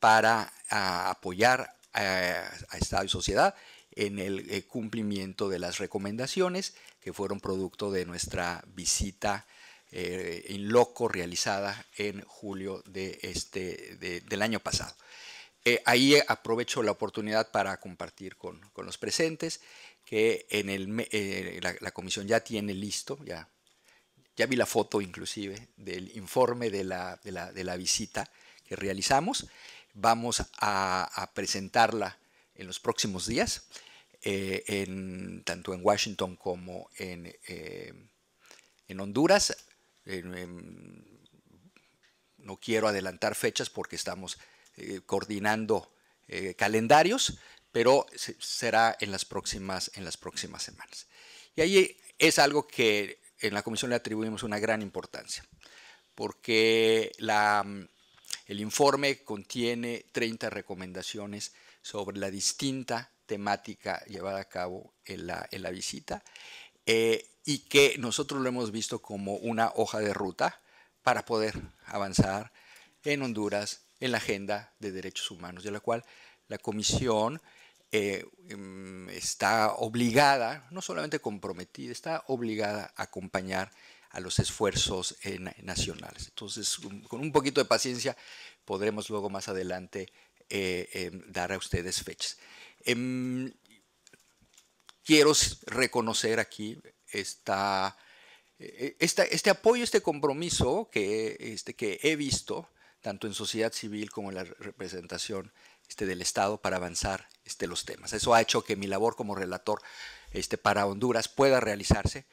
para apoyar a, eh, a Estado y sociedad en el eh, cumplimiento de las recomendaciones que fueron producto de nuestra visita eh, en loco realizada en julio de este, del año pasado. Eh, ahí aprovecho la oportunidad para compartir con, los presentes que en la, comisión ya tiene listo, ya, ya vi la foto inclusive del informe de la, de la, visita que realizamos. Vamos a presentarla en los próximos días, eh, tanto en Washington como en, eh, Honduras. no quiero adelantar fechas porque estamos eh, coordinando calendarios, pero será en las, próximas, en las próximas semanas. Y ahí es algo que en la comisión le atribuimos una gran importancia, porque el informe contiene 30 recomendaciones sobre la distinta temática llevada a cabo en la, visita eh, y que nosotros lo hemos visto como una hoja de ruta para poder avanzar en Honduras en la agenda de derechos humanos, de la cual la Comisión eh, mm, está obligada, no solamente comprometida, está obligada a acompañar a los esfuerzos eh, nacionales. Entonces, con un poquito de paciencia, podremos luego más adelante eh, em, dar a ustedes fechas. Em, quiero reconocer aquí eh, esta, este apoyo, este compromiso que, este, que he visto tanto en sociedad civil como en la representación este, del Estado para avanzar este, los temas. Eso ha hecho que mi labor como relator este, para Honduras pueda realizarse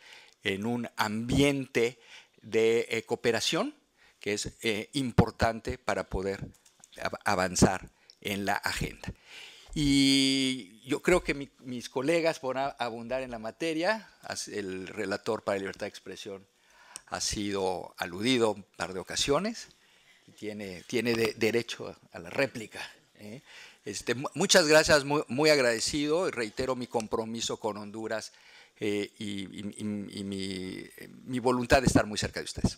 en un ambiente de eh, cooperación que es importante para poder avanzar en la agenda. Y yo creo que mis colegas podrán abundar en la materia. El relator para libertad de expresión ha sido aludido un par de ocasiones. Tiene, tiene derecho a la réplica. ¿eh? Este, muchas gracias, muy, muy agradecido. Reitero mi compromiso con Honduras eh, y, mi, mi voluntad de estar muy cerca de ustedes.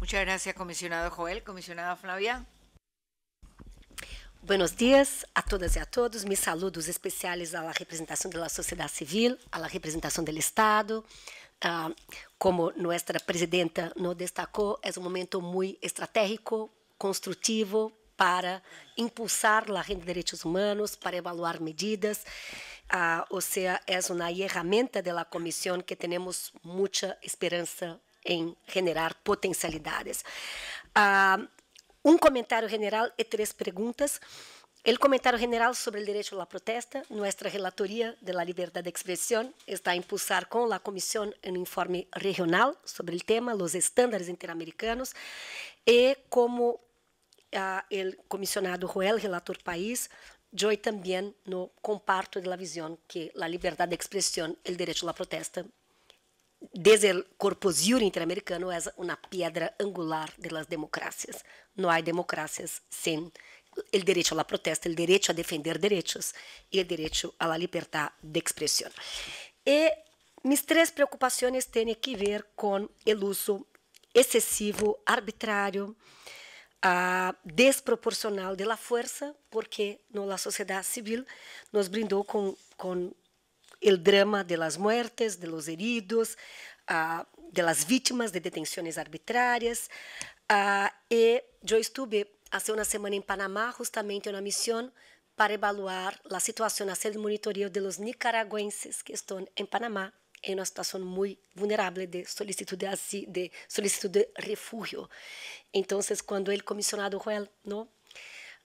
Muchas gracias, comisionado Joel. Comisionada Flavia. Buenos dias a todas e a todos. Me saludos especiais à representação da sociedade civil, à representação do Estado. Ah, como nossa presidenta nos destacou, é um momento muito estratégico, construtivo para impulsar a renda de direitos humanos, para evaluar medidas. Ah, ou seja, é uma ferramenta da comissão que temos muita esperança em generar potencialidades. Ah, um comentário general e três perguntas. O comentário general sobre o direito à protesta, nossa relatoria de la liberdade de expressão está a impulsar com a comissão um informe regional sobre o tema, os estándares interamericanos, e como ah, o comissionado Joel, relator país, eu também no comparto da visão que a liberdade de expressão, o direito à protesta Desde o corpus interamericano é uma pedra angular de democracias. Não há democracias sem o direito à protesta, o direito a defender direitos e o direito à liberdade de expressão. E eh, mis três preocupações têm que ver com o uso excessivo, arbitrário, uh, ah, desproporcional de força, porque na sociedade civil nos brindou com, com el drama de las muertes, de los heridos, uh, de las vítimas de detenciones arbitrarias. Uh, e eu estive há uma semana em Panamá, justamente em uma missão para evaluar a situação, hacer o monitoreio de los nicaragüenses que estão em Panamá em uma situação muito vulnerável de solicitude de, así, de solicitud de refugio. Então, quando o comissionado Joel, não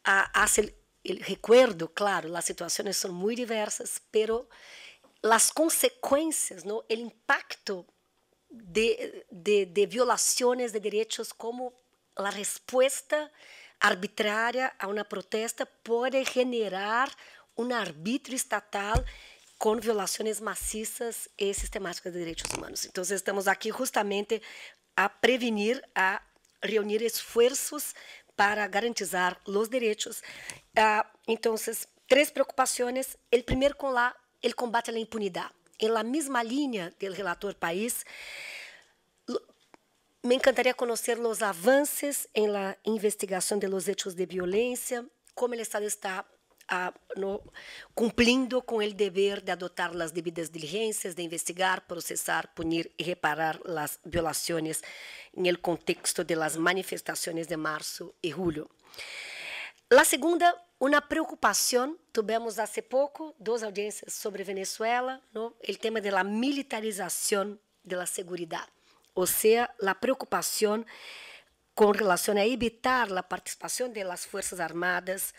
Ah, recuerdo, claro, as situações são muito diversas, pero as consequências, o impacto de, de, de violações de direitos como a resposta arbitrária a uma protesta pode generar um arbítrio estatal com violações maciças e sistemáticas de direitos humanos. Então, estamos aqui justamente a prevenir, a reunir esforços para garantizar os direitos. Ah, então, três preocupações. O primeiro com a ele combate a impunidade. Em la mesma linha do relator país, me encantaria conhecer os avanços em la investigação de los hechos de violência, como o Estado está a, no, cumprindo com o dever de adotar as devidas diligências, de investigar, processar, punir e reparar as violações no contexto de las manifestações de março e julho. La segunda uma preocupação tivemos há pouco duas audiências sobre Venezuela, o tema da militarização da segurança, ou seja, a preocupação com relação a evitar a participação das forças armadas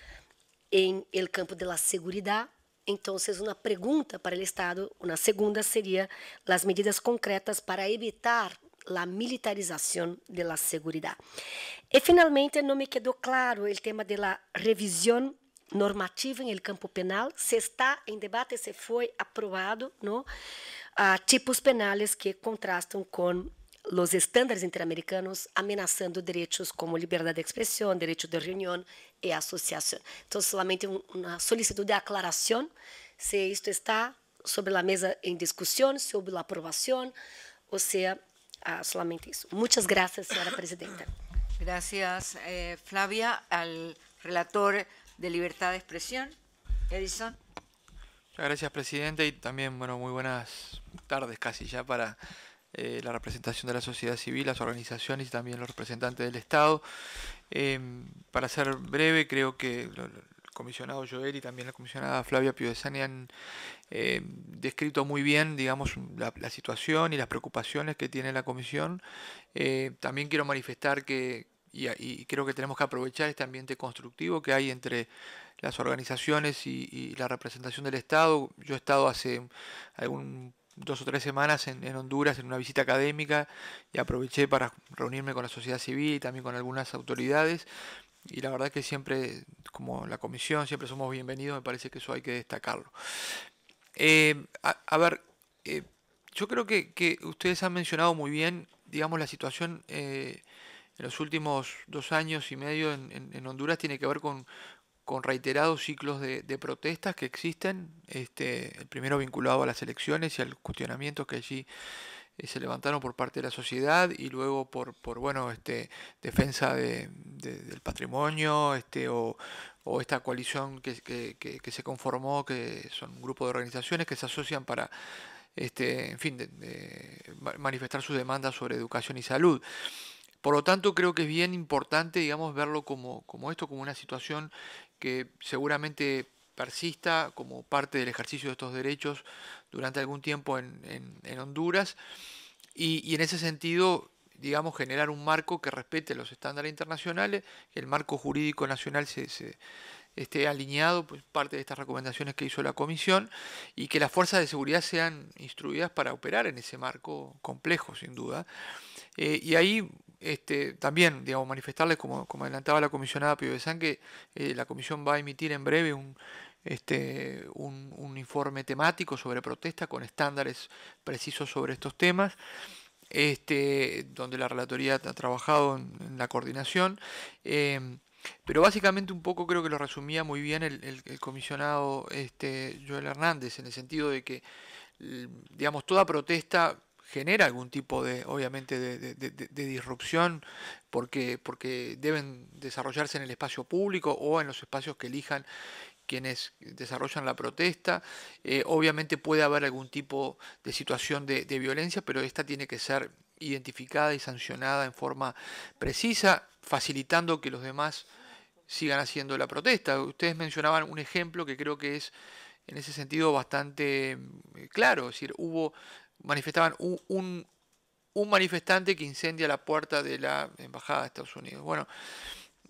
em el campo da segurança. Então, uma pergunta para o Estado, uma segunda seria as medidas concretas para evitar a militarização da segurança. E finalmente não me quedou claro o tema da revisão normativa em campo penal. Se está em debate, se foi aprovado, não? Ah, tipos penais que contrastam com os estándares interamericanos ameaçando direitos como liberdade de expressão, direito de reunião e associação. Então, somente uma solicitude de aclaração se isto está sobre a mesa em discussão, sobre a aprovação, ou seja, é, ah, somente isso. Muitas graças, senhora presidenta. <coughs> Gracias, eh, Flavia. Al relator de Libertad de Expresión, Edison. Muchas gracias, presidente, y también, bueno, muy buenas tardes casi ya para eh, la representación de la sociedad civil, las organizaciones y también los representantes del Estado. Em, para ser breve, creo que el comisionado Joel y también la comisionada Flavia Piovesani han em, descrito muy bien, digamos, la, la, situación y las preocupaciones que tiene la comisión. Eh, también quiero manifestar que, y, creo que tenemos que aprovechar este ambiente constructivo que hay entre las organizaciones y, la representación del Estado. Yo he estado hace dos o tres semanas en, Honduras en una visita académica y aproveché para reunirme con la sociedad civil y también con algunas autoridades. Y la verdad que siempre, como la comisión, siempre somos bienvenidos, me parece que eso hay que destacarlo. Eh, a, ver, eh, yo creo que, ustedes han mencionado muy bien, digamos, la situación eh, en los últimos dos años y medio en, en, Honduras tiene que ver con, reiterados ciclos de, de, protestas que existen, este, el primero vinculado a las elecciones y al cuestionamiento que allí eh, se levantaron por parte de la sociedad y luego por, por bueno, este, defensa de, del patrimonio este, o, esta coalición que, se conformó, que son un grupo de organizaciones que se asocian para, este, en fin, de, manifestar sus demandas sobre educación y salud. Por lo tanto, creo que es bien importante, digamos, verlo como, esto, como una situación que seguramente persista como parte del ejercicio de estos derechos durante algún tiempo en, Honduras. Y, en ese sentido, digamos, generar un marco que respete los estándares internacionales, que el marco jurídico nacional se, esté alineado, pues, parte de estas recomendaciones que hizo la Comisión, y que las fuerzas de seguridad sean instruidas para operar en ese marco complejo, sin duda. Eh, y ahí este, también, digamos, manifestarles, como, como adelantaba la comisionada Piovesan, que eh, la comisión va a emitir en breve un, este, un, informe temático sobre protesta con estándares precisos sobre estos temas. Este, donde la relatoría ha trabajado en, la coordinación. Em, pero básicamente un poco creo que lo resumía muy bien el, comisionado este, Joel Hernández, en el sentido de que, digamos, toda protesta genera algún tipo de, obviamente, de, disrupción porque, porque deben desarrollarse en el espacio público o en los espacios que elijan quienes desarrollan la protesta. Eh, obviamente puede haber algún tipo de situación de, de violencia, pero esta tiene que ser identificada y sancionada en forma precisa, facilitando que los demás sigan haciendo la protesta. Ustedes mencionaban un ejemplo que creo que es en ese sentido bastante mm, claro, es decir, hubo manifestaban un, un, manifestante que incendia la puerta de la embajada de Estados Unidos. Bueno,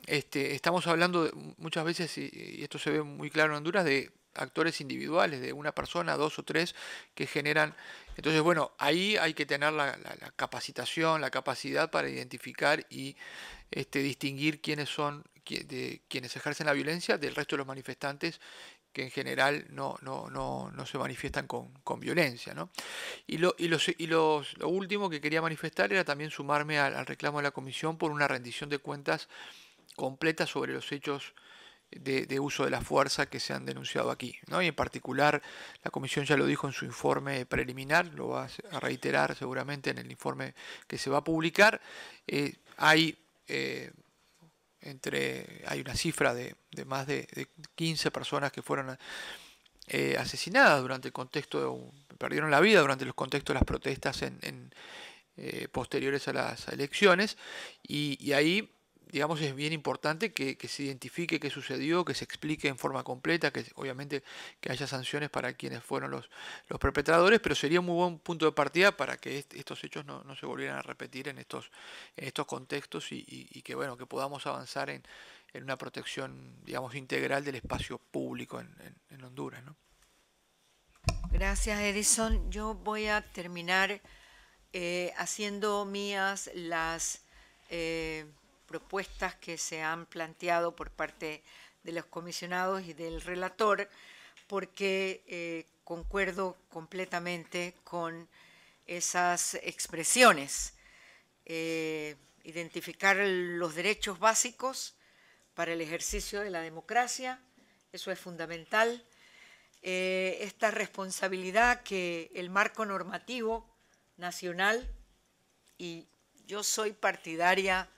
este, estamos hablando muchas veces, y, esto se ve muy claro en Honduras, de actores individuales, de una persona, dos o tres, que generan. Entonces, bueno, ahí hay que tener la, capacitación, la capacidad para identificar y este, distinguir quiénes son de, quienes ejercen la violencia del resto de los manifestantes que en general no, no, se manifiestan con, violencia. Y, lo, y, lo último que quería manifestar era también sumarme al, reclamo de la Comisión por una rendición de cuentas completa sobre los hechos de, uso de la fuerza que se han denunciado aquí. ¿no? Y en particular, la Comisión ya lo dijo en su informe preliminar, lo va a reiterar seguramente en el informe que se va a publicar. Eh, hay eh, entre hay una cifra de, más de, 15 personas que fueron eh, asesinadas durante el contexto, perdieron la vida durante los contextos de las protestas en, eh, posteriores a las elecciones, y ahí digamos, es bien importante que, se identifique qué sucedió, que se explique en forma completa, que obviamente que haya sanciones para quienes fueron los, los perpetradores, pero sería muy buen punto de partida para que estos hechos no, se volvieran a repetir en estos, en estos contextos y, que, bueno, que podamos avanzar en, una protección, digamos, integral del espacio público en, Honduras, Gracias, Edison. Yo voy a terminar eh, haciendo mías las... Eh, propuestas que se han planteado por parte de los comisionados y del relator, porque eh, concuerdo completamente con esas expresiones. Eh, identificar los derechos básicos para el ejercicio de la democracia, eso es fundamental. Eh, esta responsabilidad que el marco normativo nacional, y yo soy partidaria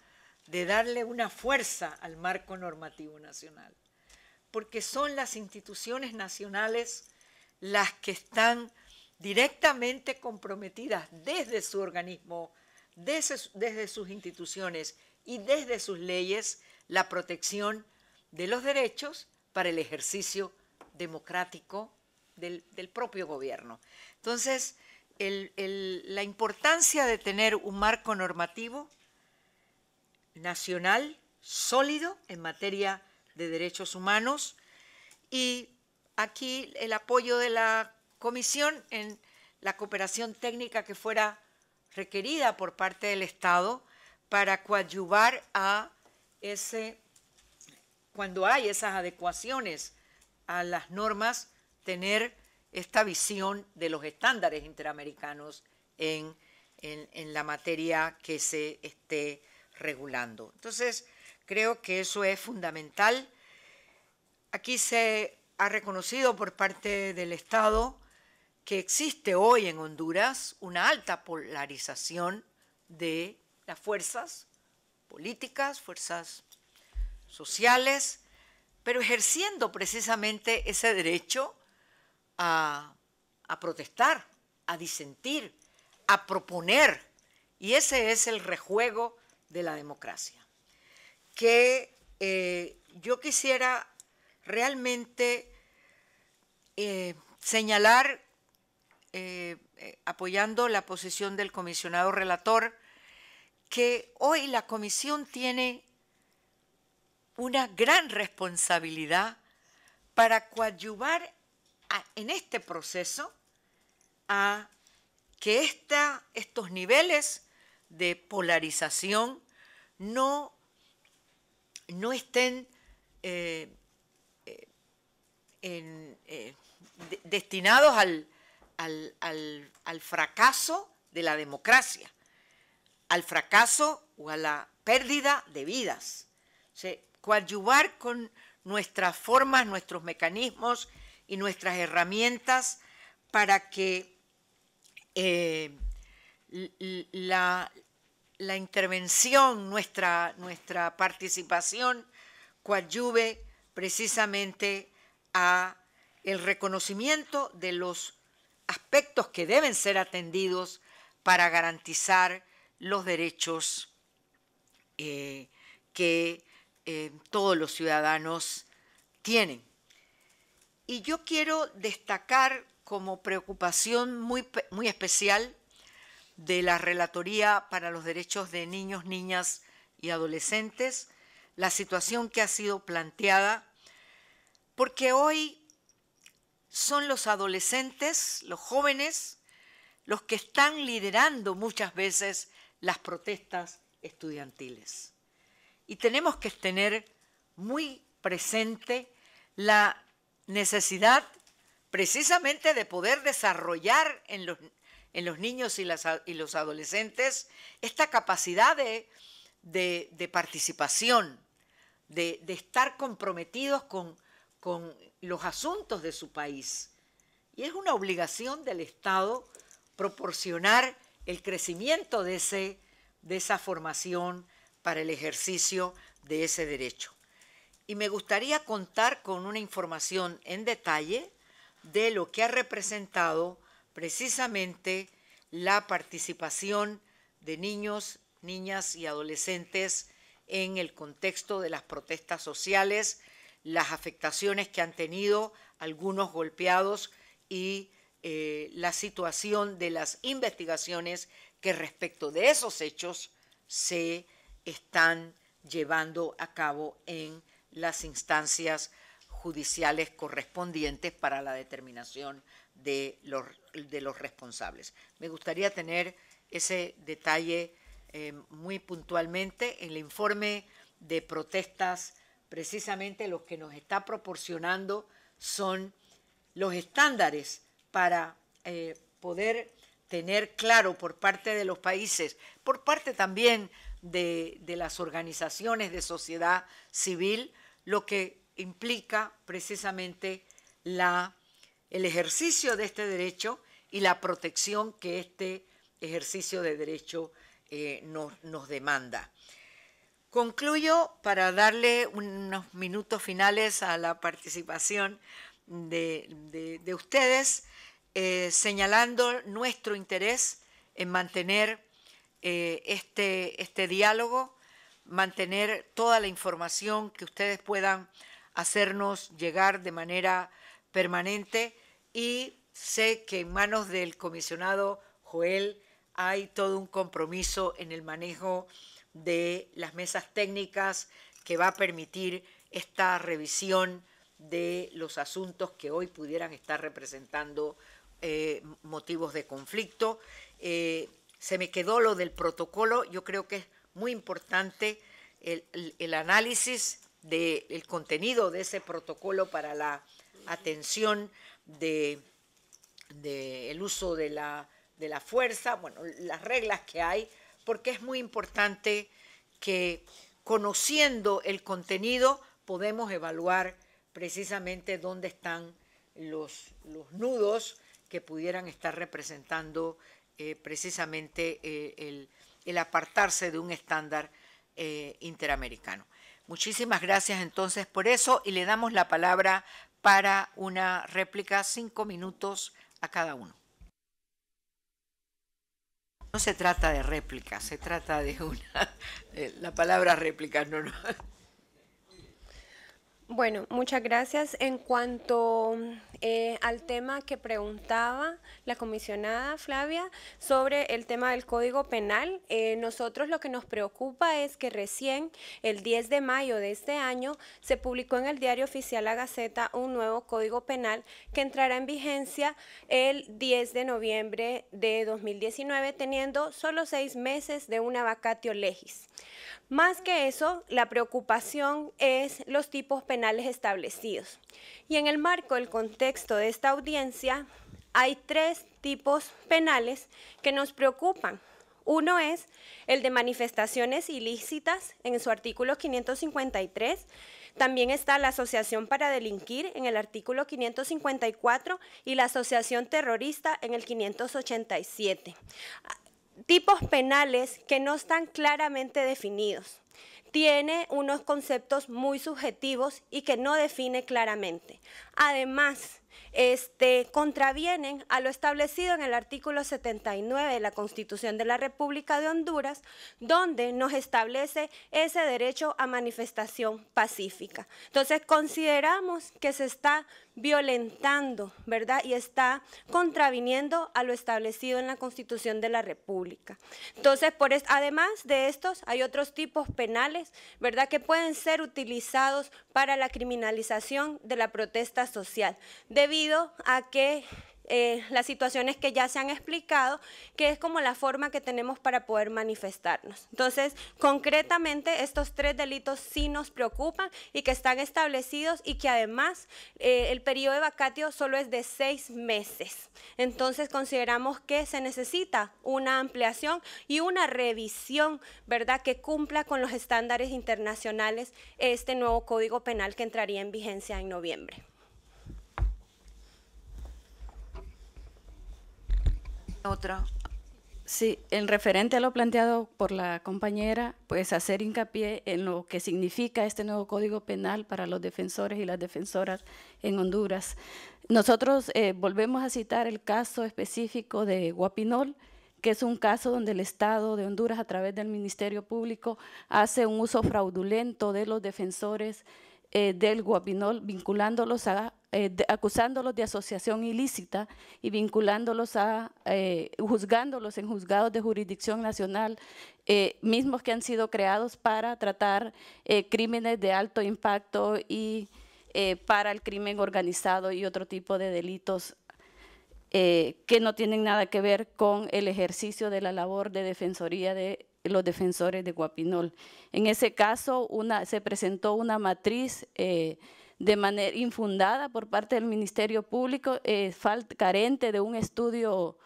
de darle una fuerza al marco normativo nacional, porque son las instituciones nacionales las que están directamente comprometidas desde su organismo, desde, sus instituciones y desde sus leyes la protección de los derechos para el ejercicio democrático del, propio gobierno. Entonces, la importancia de tener un marco normativo nacional sólido en materia de derechos humanos y aquí el apoyo de la Comisión en la cooperación técnica que fuera requerida por parte del Estado para coadyuvar a ese, cuando hay esas adecuaciones a las normas, tener esta visión de los estándares interamericanos en, la materia que se esté regulando. Entonces, creo que eso es fundamental. Aquí se ha reconocido por parte del Estado que existe hoy en Honduras una alta polarización de las fuerzas políticas, fuerzas sociales, pero ejerciendo precisamente ese derecho a, a, protestar, a disentir, a proponer. Y ese es el rejuego de la democracia, que eh, yo quisiera realmente eh, señalar, eh, apoyando la posición del comisionado relator, que hoy la comisión tiene una gran responsabilidad para coadyuvar en este proceso a que esta, estos niveles de polarización no, no estén eh, eh, eh, destinados al, fracaso de la democracia, al fracaso o a la pérdida de vidas. coadyuvar con nuestras formas, nuestros mecanismos y nuestras herramientas para que la, la intervención, nuestra, nuestra participación coadyuve precisamente a el reconocimiento de los aspectos que deben ser atendidos para garantizar los derechos eh, que eh, todos los ciudadanos tienen. Y yo quiero destacar como preocupación muy, muy especial de la Relatoría para los Derechos de Niños, Niñas y Adolescentes, la situación que ha sido planteada, porque hoy son los adolescentes, los jóvenes, los que están liderando muchas veces las protestas estudiantiles. Y tenemos que tener muy presente la necesidad precisamente de poder desarrollar en los en los niños y, y los adolescentes esta capacidad de, participación, de, estar comprometidos con, con los asuntos de su país. Y es una obligación del Estado proporcionar el crecimiento de, ese, de esa formación para el ejercicio de ese derecho. Y me gustaría contar con una información en detalle de lo que ha representado precisamente la participación de niños, niñas y adolescentes en el contexto de las protestas sociales, las afectaciones que han tenido algunos golpeados y eh, la situación de las investigaciones que respecto de esos hechos se están llevando a cabo en las instancias judiciales correspondientes para la determinación de los de los responsables. Me gustaría tener ese detalle eh, muy puntualmente en el informe de protestas. Precisamente los que nos está proporcionando son los estándares para eh, poder tener claro por parte de los países, por parte también de, las organizaciones de sociedad civil, lo que implica precisamente el ejercicio de este derecho y la protección que este ejercicio de derecho eh, nos, demanda. Concluyo para darle unos minutos finales a la participación de, ustedes, eh, señalando nuestro interés en mantener eh, este, este diálogo, mantener toda la información que ustedes puedan hacernos llegar de manera permanente y Sé que en manos del comisionado Joel hay todo un compromiso en el manejo de las mesas técnicas que va a permitir esta revisión de los asuntos que hoy pudieran estar representando eh, motivos de conflicto. Eh, se me quedó lo del protocolo, yo creo que es muy importante el, análisis del contenido de ese protocolo para la atención de del uso de la, fuerza, bueno, las reglas que hay, porque es muy importante que conociendo el contenido podemos evaluar precisamente dónde están los, nudos que pudieran estar representando eh, precisamente eh, el, apartarse de un estándar eh, interamericano. Muchísimas gracias entonces por eso y le damos la palabra para una réplica, cinco minutos a cada uno. No se trata de réplica, se trata de una... La palabra réplica no, no, bueno, muchas gracias. En cuanto eh, al tema que preguntaba la comisionada Flavia sobre el tema del Código Penal, eh, nosotros lo que nos preocupa es que recién el 10 de mayo de este año se publicó en el diario oficial La Gaceta un nuevo Código Penal que entrará en vigencia el 10 de noviembre de 2019, teniendo solo seis meses de una vacatio legis. Más que eso, la preocupación es los tipos penales establecidos. Y en el marco del contexto de esta audiencia, hay tres tipos penales que nos preocupan. Uno es el de manifestaciones ilícitas en su artículo 553. También está la asociación para delinquir en el artículo 554 y la asociación terrorista en el 587. Tipos penales que no están claramente definidos tiene unos conceptos muy subjetivos y que no define claramente. Además, este, contravienen a lo establecido en el artículo 79 de la Constitución de la República de Honduras, donde nos establece ese derecho a manifestación pacífica. Entonces, consideramos que se está violentando, ¿verdad? Y está contraviniendo a lo establecido en la Constitución de la República. Entonces, por es, además de estos, hay otros tipos penales, ¿verdad? Que pueden ser utilizados para la criminalización de la protesta social, debido a que eh, las situaciones que ya se han explicado, que es como la forma que tenemos para poder manifestarnos. Entonces, concretamente, estos tres delitos sí nos preocupan y que están establecidos y que además eh, el periodo de vacatio solo es de seis meses. Entonces, consideramos que se necesita una ampliación y una revisión, ¿verdad?, que cumpla con los estándares internacionales este nuevo Código Penal que entraría en vigencia en noviembre. otra. Sí, en referente a lo planteado por la compañera, pues hacer hincapié en lo que significa este nuevo Código Penal para los defensores y las defensoras en Honduras. Nosotros eh, volvemos a citar el caso específico de Guapinol, que es un caso donde el Estado de Honduras a través del Ministerio Público hace un uso fraudulento de los defensores eh, del guapinol, vinculándolos a eh, acusándolos de asociación ilícita y vinculándolos a, eh, juzgándolos en juzgados de jurisdicción nacional, eh, mismos que han sido creados para tratar crímenes de alto impacto y para el crimen organizado y otro tipo de delitos que no tienen nada que ver con el ejercicio de la labor de defensoría de los defensores de Guapinol. En ese caso, se presentó una matriz de manera infundada por parte del Ministerio Público, eh, carente de un estudio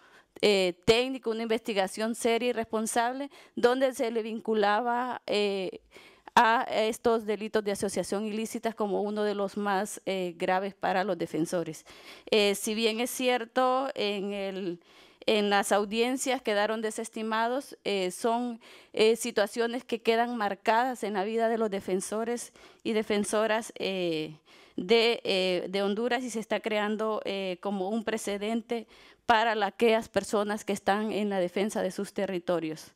eh, técnico, una investigación seria y responsable, donde se le vinculaba eh, a estos delitos de asociación ilícita como uno de los más graves para los defensores. si bien es cierto, en el en las audiencias quedaron desestimados, eh, son eh, situaciones que quedan marcadas en la vida de los defensores y defensoras eh, de, de, Honduras y se está creando como un precedente para aquellas personas que están en la defensa de sus territorios.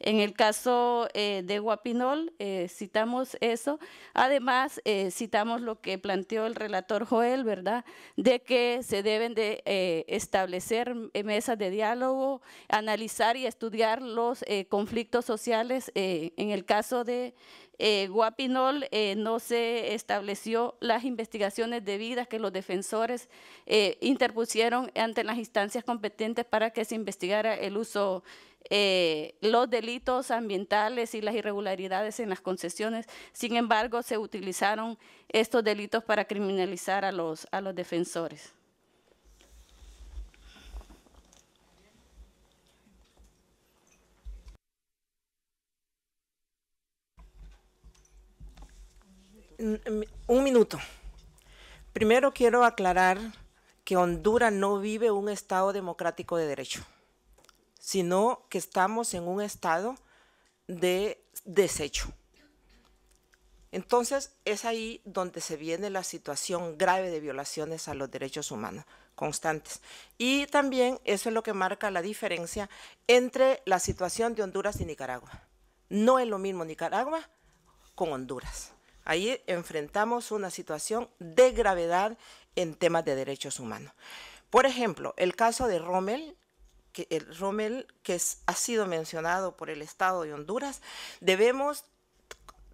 En el caso eh, de Guapinol, eh, citamos eso. Además, eh, citamos lo que planteó el relator Joel, ¿verdad? De que se deben de establecer mesas de diálogo, analizar y estudiar los conflictos sociales. en el caso de Guapinol, no se estableció las investigaciones debidas que los defensores interpusieron ante las instancias competentes para que se investigara el uso eh, los delitos ambientales y las irregularidades en las concesiones. Sin embargo, se utilizaron estos delitos para criminalizar a los, a los defensores. Mm, un minuto. Primero quiero aclarar que Honduras no vive un Estado democrático de derecho sino que estamos en un estado de desecho. Entonces es ahí donde se viene la situación grave de violaciones a los derechos humanos constantes. Y también eso es lo que marca la diferencia entre la situación de Honduras y Nicaragua. No es lo mismo Nicaragua con Honduras. Ahí enfrentamos una situación de gravedad en temas de derechos humanos. Por ejemplo, el caso de Rommel que el Rommel, que ha sido mencionado por el Estado de Honduras, debemos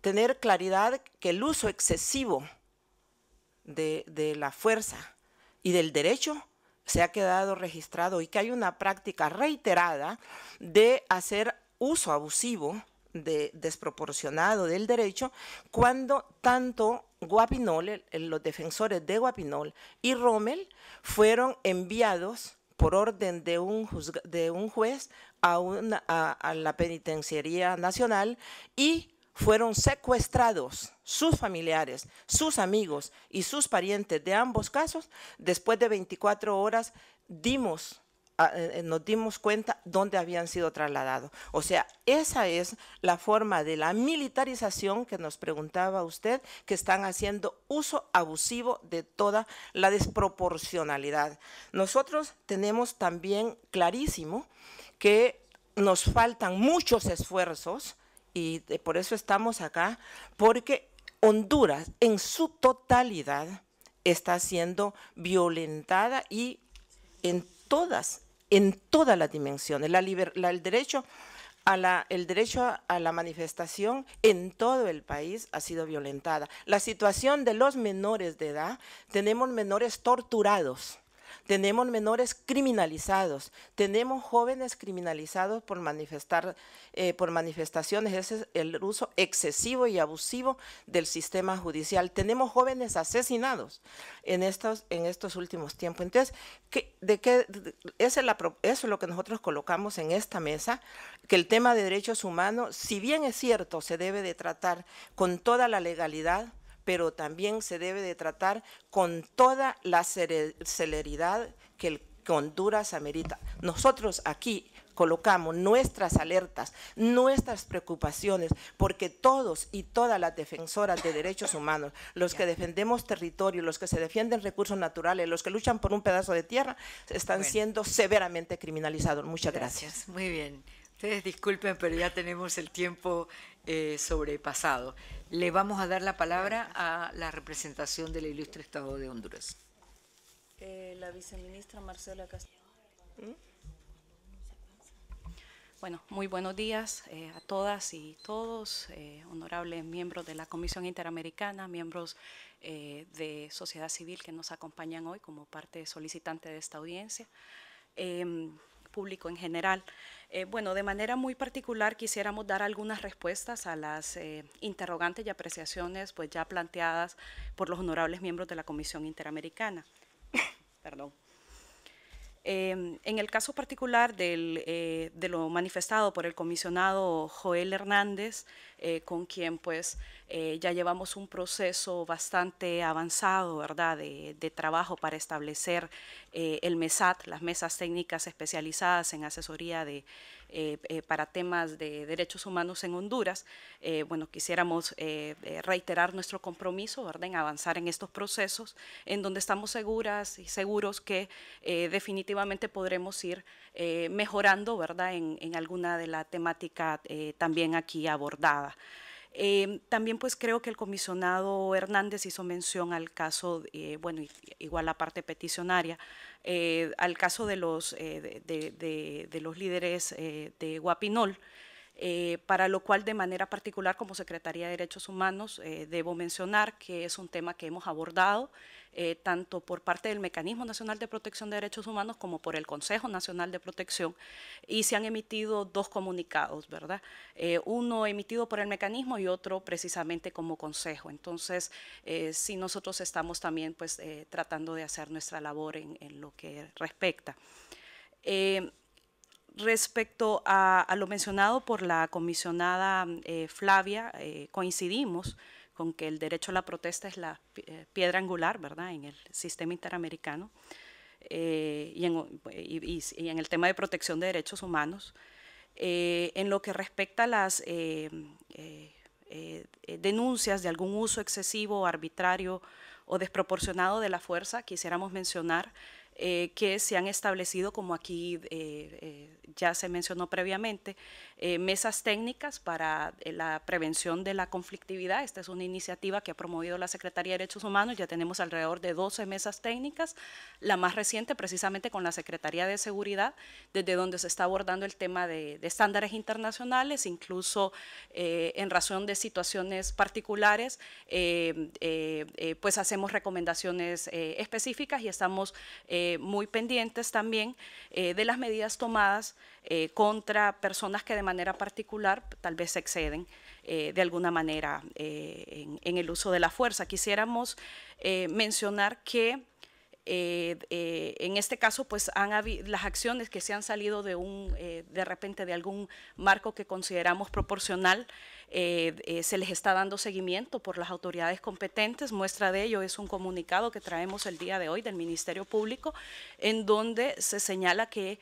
tener claridad que el uso excesivo de, la fuerza y del derecho se ha quedado registrado y que hay una práctica reiterada de hacer uso abusivo de, desproporcionado del derecho cuando tanto Guapinol, los defensores de Guapinol y Rommel fueron enviados por orden de un, de un juez a, a la penitenciaría nacional y fueron secuestrados sus familiares, sus amigos y sus parientes de ambos casos. Después de 24 horas dimos eh, eh, nos dimos cuenta dónde habían sido trasladados. O sea, esa es la forma de la militarización que nos preguntaba usted, que están haciendo uso abusivo de toda la desproporcionalidad. Nosotros tenemos también clarísimo que nos faltan muchos esfuerzos y eh, por eso estamos acá, porque Honduras en su totalidad está siendo violentada y en todas en todas las dimensiones, la el derecho a la, el derecho a, la manifestación en todo el país ha sido violentada. La situación de los menores de edad, tenemos menores torturados, tenemos menores criminalizados, tenemos jóvenes criminalizados por manifestar, eh, por manifestaciones, ese es el uso excesivo y abusivo del sistema judicial. Tenemos jóvenes asesinados en estos, en estos últimos tiempos. Entonces, de qué, eso es lo que nosotros colocamos en esta mesa, que el tema de derechos humanos, si bien es cierto, se debe de tratar con toda la legalidad, pero también se debe de tratar con toda la celeridad que, el, Honduras amerita. Nosotros aquí colocamos nuestras alertas, nuestras preocupaciones, porque todos y todas las defensoras de derechos humanos, los que defendemos territorio, los que se defienden recursos naturales, los que luchan por un pedazo de tierra, están siendo severamente criminalizados. Muchas gracias. Muy bien. Ustedes disculpen, pero ya tenemos el tiempo eh, sobrepasado le vamos a dar la palabra a la representación del ilustre Estado de Honduras. Eh, la viceministra Marcela Castillo. ¿Mm? Bueno, muy buenos días eh, a todas y todos, eh, honorables miembros de la Comisión Interamericana, miembros de sociedad civil que nos acompañan hoy como parte solicitante de esta audiencia, em, público en general. Eh, bueno, de manera muy particular quisiéramos dar algunas respuestas a las eh, interrogantes y apreciaciones pues, ya planteadas por los honorables miembros de la Comisión Interamericana. <coughs> Perdón. Em, en el caso particular eh, de lo manifestado por el comisionado Joel Hernández, eh, con quien pues eh, ya llevamos un proceso bastante avanzado, ¿verdad?, de trabajo para establecer el MESAT, las mesas técnicas especializadas en asesoría de, eh, eh, para temas de derechos humanos en Honduras, eh, bueno, quisiéramos reiterar nuestro compromiso ¿verdad? en avanzar en estos procesos, en donde estamos seguras y seguros que definitivamente podremos ir mejorando ¿verdad? En, en, alguna de la temática también aquí abordada. Em, también pues creo que el comisionado Hernández hizo mención al caso, eh, bueno, igual la parte peticionaria, eh, al caso de los, eh, de, los líderes de Guapinol, eh, para lo cual de manera particular como Secretaría de Derechos Humanos eh, debo mencionar que es un tema que hemos abordado eh, tanto por parte del Mecanismo Nacional de Protección de Derechos Humanos como por el Consejo Nacional de Protección y se han emitido dos comunicados, ¿verdad? uno emitido por el mecanismo y otro precisamente como consejo. Entonces, si nosotros estamos también pues tratando de hacer nuestra labor en, lo que respecta respecto a, lo mencionado por la comisionada mm, eh, Flavia, eh, coincidimos con que el derecho a la protesta es la eh, piedra angular, ¿verdad?, en el sistema interamericano y, en, en, el tema de protección de derechos humanos. en lo que respecta a las denuncias de algún uso excesivo, arbitrario o desproporcionado de la fuerza, quisiéramos mencionar eh, que se han establecido, como aquí eh, eh, ya se mencionó previamente, mesas técnicas para la prevención de la conflictividad. Esta es una iniciativa que ha promovido la Secretaría de Derechos Humanos. Ya tenemos alrededor de 12 mesas técnicas, la más reciente precisamente con la Secretaría de Seguridad, desde donde se está abordando el tema de, estándares internacionales, incluso en razón de situaciones particulares, pues hacemos recomendaciones específicas y estamos eh, muy pendientes también eh, de las medidas tomadas eh, contra personas que de manera particular tal vez se exceden de alguna manera en, el uso de la fuerza. Quisiéramos mencionar que eh, eh, en este caso, pues han las acciones que se han salido de un, eh, de repente, de algún marco que consideramos proporcional, se les está dando seguimiento por las autoridades competentes. Muestra de ello es un comunicado que traemos el día de hoy del Ministerio Público, en donde se señala que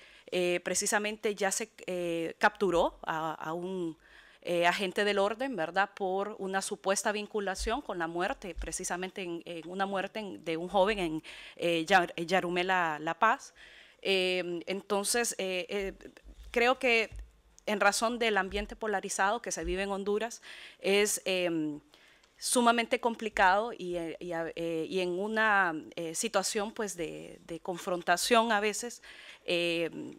precisamente ya se capturó a un eh, agente del orden, ¿verdad? Por una supuesta vinculación con la muerte, precisamente en, una muerte de un joven en eh, eh, Yarumela, La Paz. Em, entonces, creo que en razón del ambiente polarizado que se vive en Honduras, es em, sumamente complicado y, en una situación pues, de, de confrontación a veces em,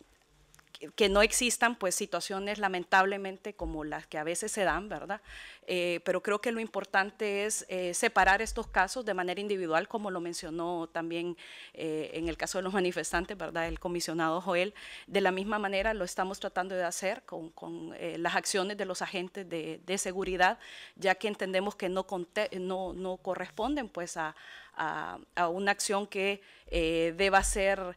que no existan pues situaciones lamentablemente como las que a veces se dan, ¿verdad? Eh, pero creo que lo importante es eh, separar estos casos de manera individual, como lo mencionó también eh, en el caso de los manifestantes, ¿verdad? El comisionado Joel, de la misma manera lo estamos tratando de hacer con, las acciones de los agentes de, seguridad, ya que entendemos que no, corresponden pues a, a, una acción que deba ser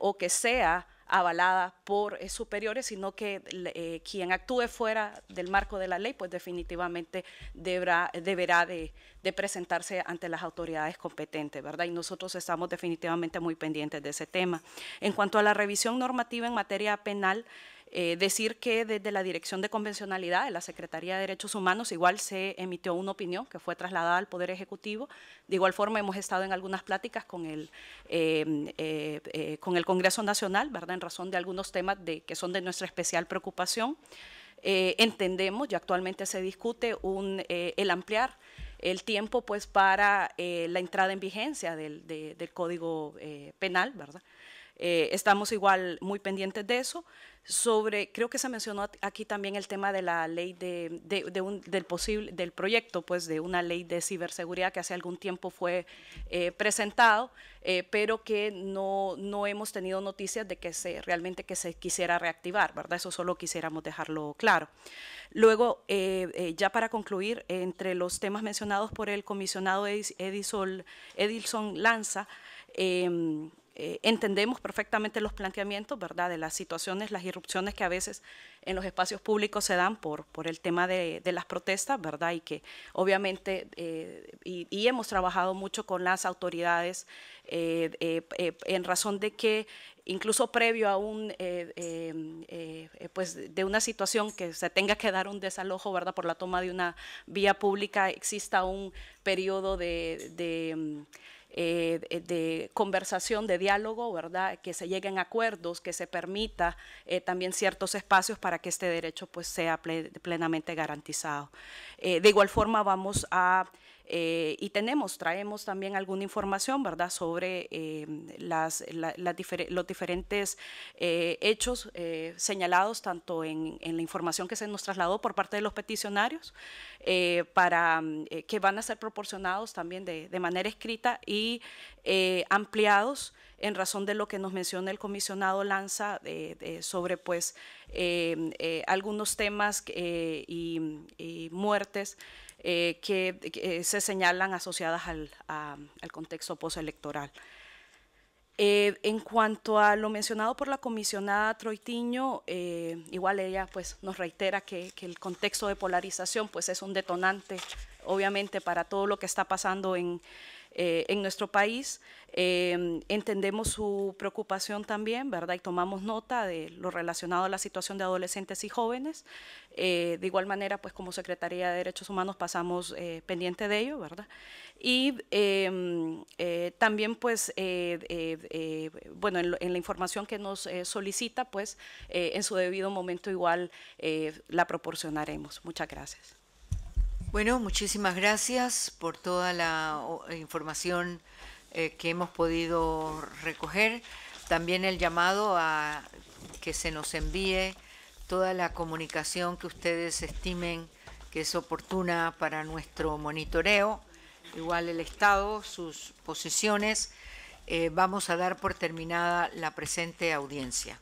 o que sea avalada por eh, superiores, sino que eh, quien actúe fuera del marco de la ley, pues definitivamente deberá, de, de, presentarse ante las autoridades competentes, ¿verdad? Y nosotros estamos definitivamente muy pendientes de ese tema. En cuanto a la revisión normativa en materia penal, eh, decir que desde la Dirección de Convencionalidad de la Secretaría de Derechos Humanos igual se emitió una opinión que fue trasladada al Poder Ejecutivo. De igual forma hemos estado en algunas pláticas con el, em, eh, eh, con el Congreso Nacional, ¿verdad? en razón de algunos temas de, que son de nuestra especial preocupación. entendemos, y actualmente se discute, el ampliar el tiempo pues para la entrada en vigencia del, del Código Penal, ¿verdad? Eh, estamos igual muy pendientes de eso. Sobre, creo que se mencionó aquí también el tema de la ley de, del posible, del proyecto, pues de una ley de ciberseguridad que hace algún tiempo fue eh, presentado, eh, pero que no, no hemos tenido noticias de que se realmente que se quisiera reactivar, ¿verdad? Eso solo quisiéramos dejarlo claro. Luego, ya para concluir, entre los temas mencionados por el comisionado Edison Lanza, em, eh, entendemos perfectamente los planteamientos, ¿verdad?, de las situaciones, las irrupciones que a veces en los espacios públicos se dan por, por el tema de, las protestas, ¿verdad?, y que obviamente, eh, y, hemos trabajado mucho con las autoridades eh, en razón de que incluso previo a un, pues de una situación que se tenga que dar un desalojo, ¿verdad? Por la toma de una vía pública, exista un periodo de eh, de conversación, de diálogo, ¿verdad? Que se lleguen acuerdos, que se permita eh, también ciertos espacios para que este derecho pues sea plenamente garantizado. Eh, de igual forma vamos a eh, y tenemos, traemos también alguna información, ¿verdad?, sobre eh, los diferentes eh, hechos señalados tanto en, la información que se nos trasladó por parte de los peticionarios, para mm, que van a ser proporcionados también de, manera escrita y ampliados en razón de lo que nos menciona el comisionado Lanza sobre pues algunos temas y muertes eh, que, eh, se señalan asociadas al, contexto postelectoral. Eh, en cuanto a lo mencionado por la comisionada Troitiño, igual ella pues, nos reitera que, que, el contexto de polarización pues, es un detonante, obviamente, para todo lo que está pasando en, eh, en nuestro país. Em, entendemos su preocupación también, ¿verdad? Y tomamos nota de lo relacionado a la situación de adolescentes y jóvenes. Eh, de igual manera, pues como Secretaría de Derechos Humanos pasamos eh, pendiente de ello, ¿verdad? Y em, también, pues, bueno, en, la información que nos solicita, pues, en su debido momento igual la proporcionaremos. Muchas gracias. Bueno, muchísimas gracias por toda la información eh, que hemos podido recoger. También el llamado a que se nos envíe toda la comunicación que ustedes estimen que es oportuna para nuestro monitoreo. Igual el Estado, sus posiciones. Eh, vamos a dar por terminada la presente audiencia.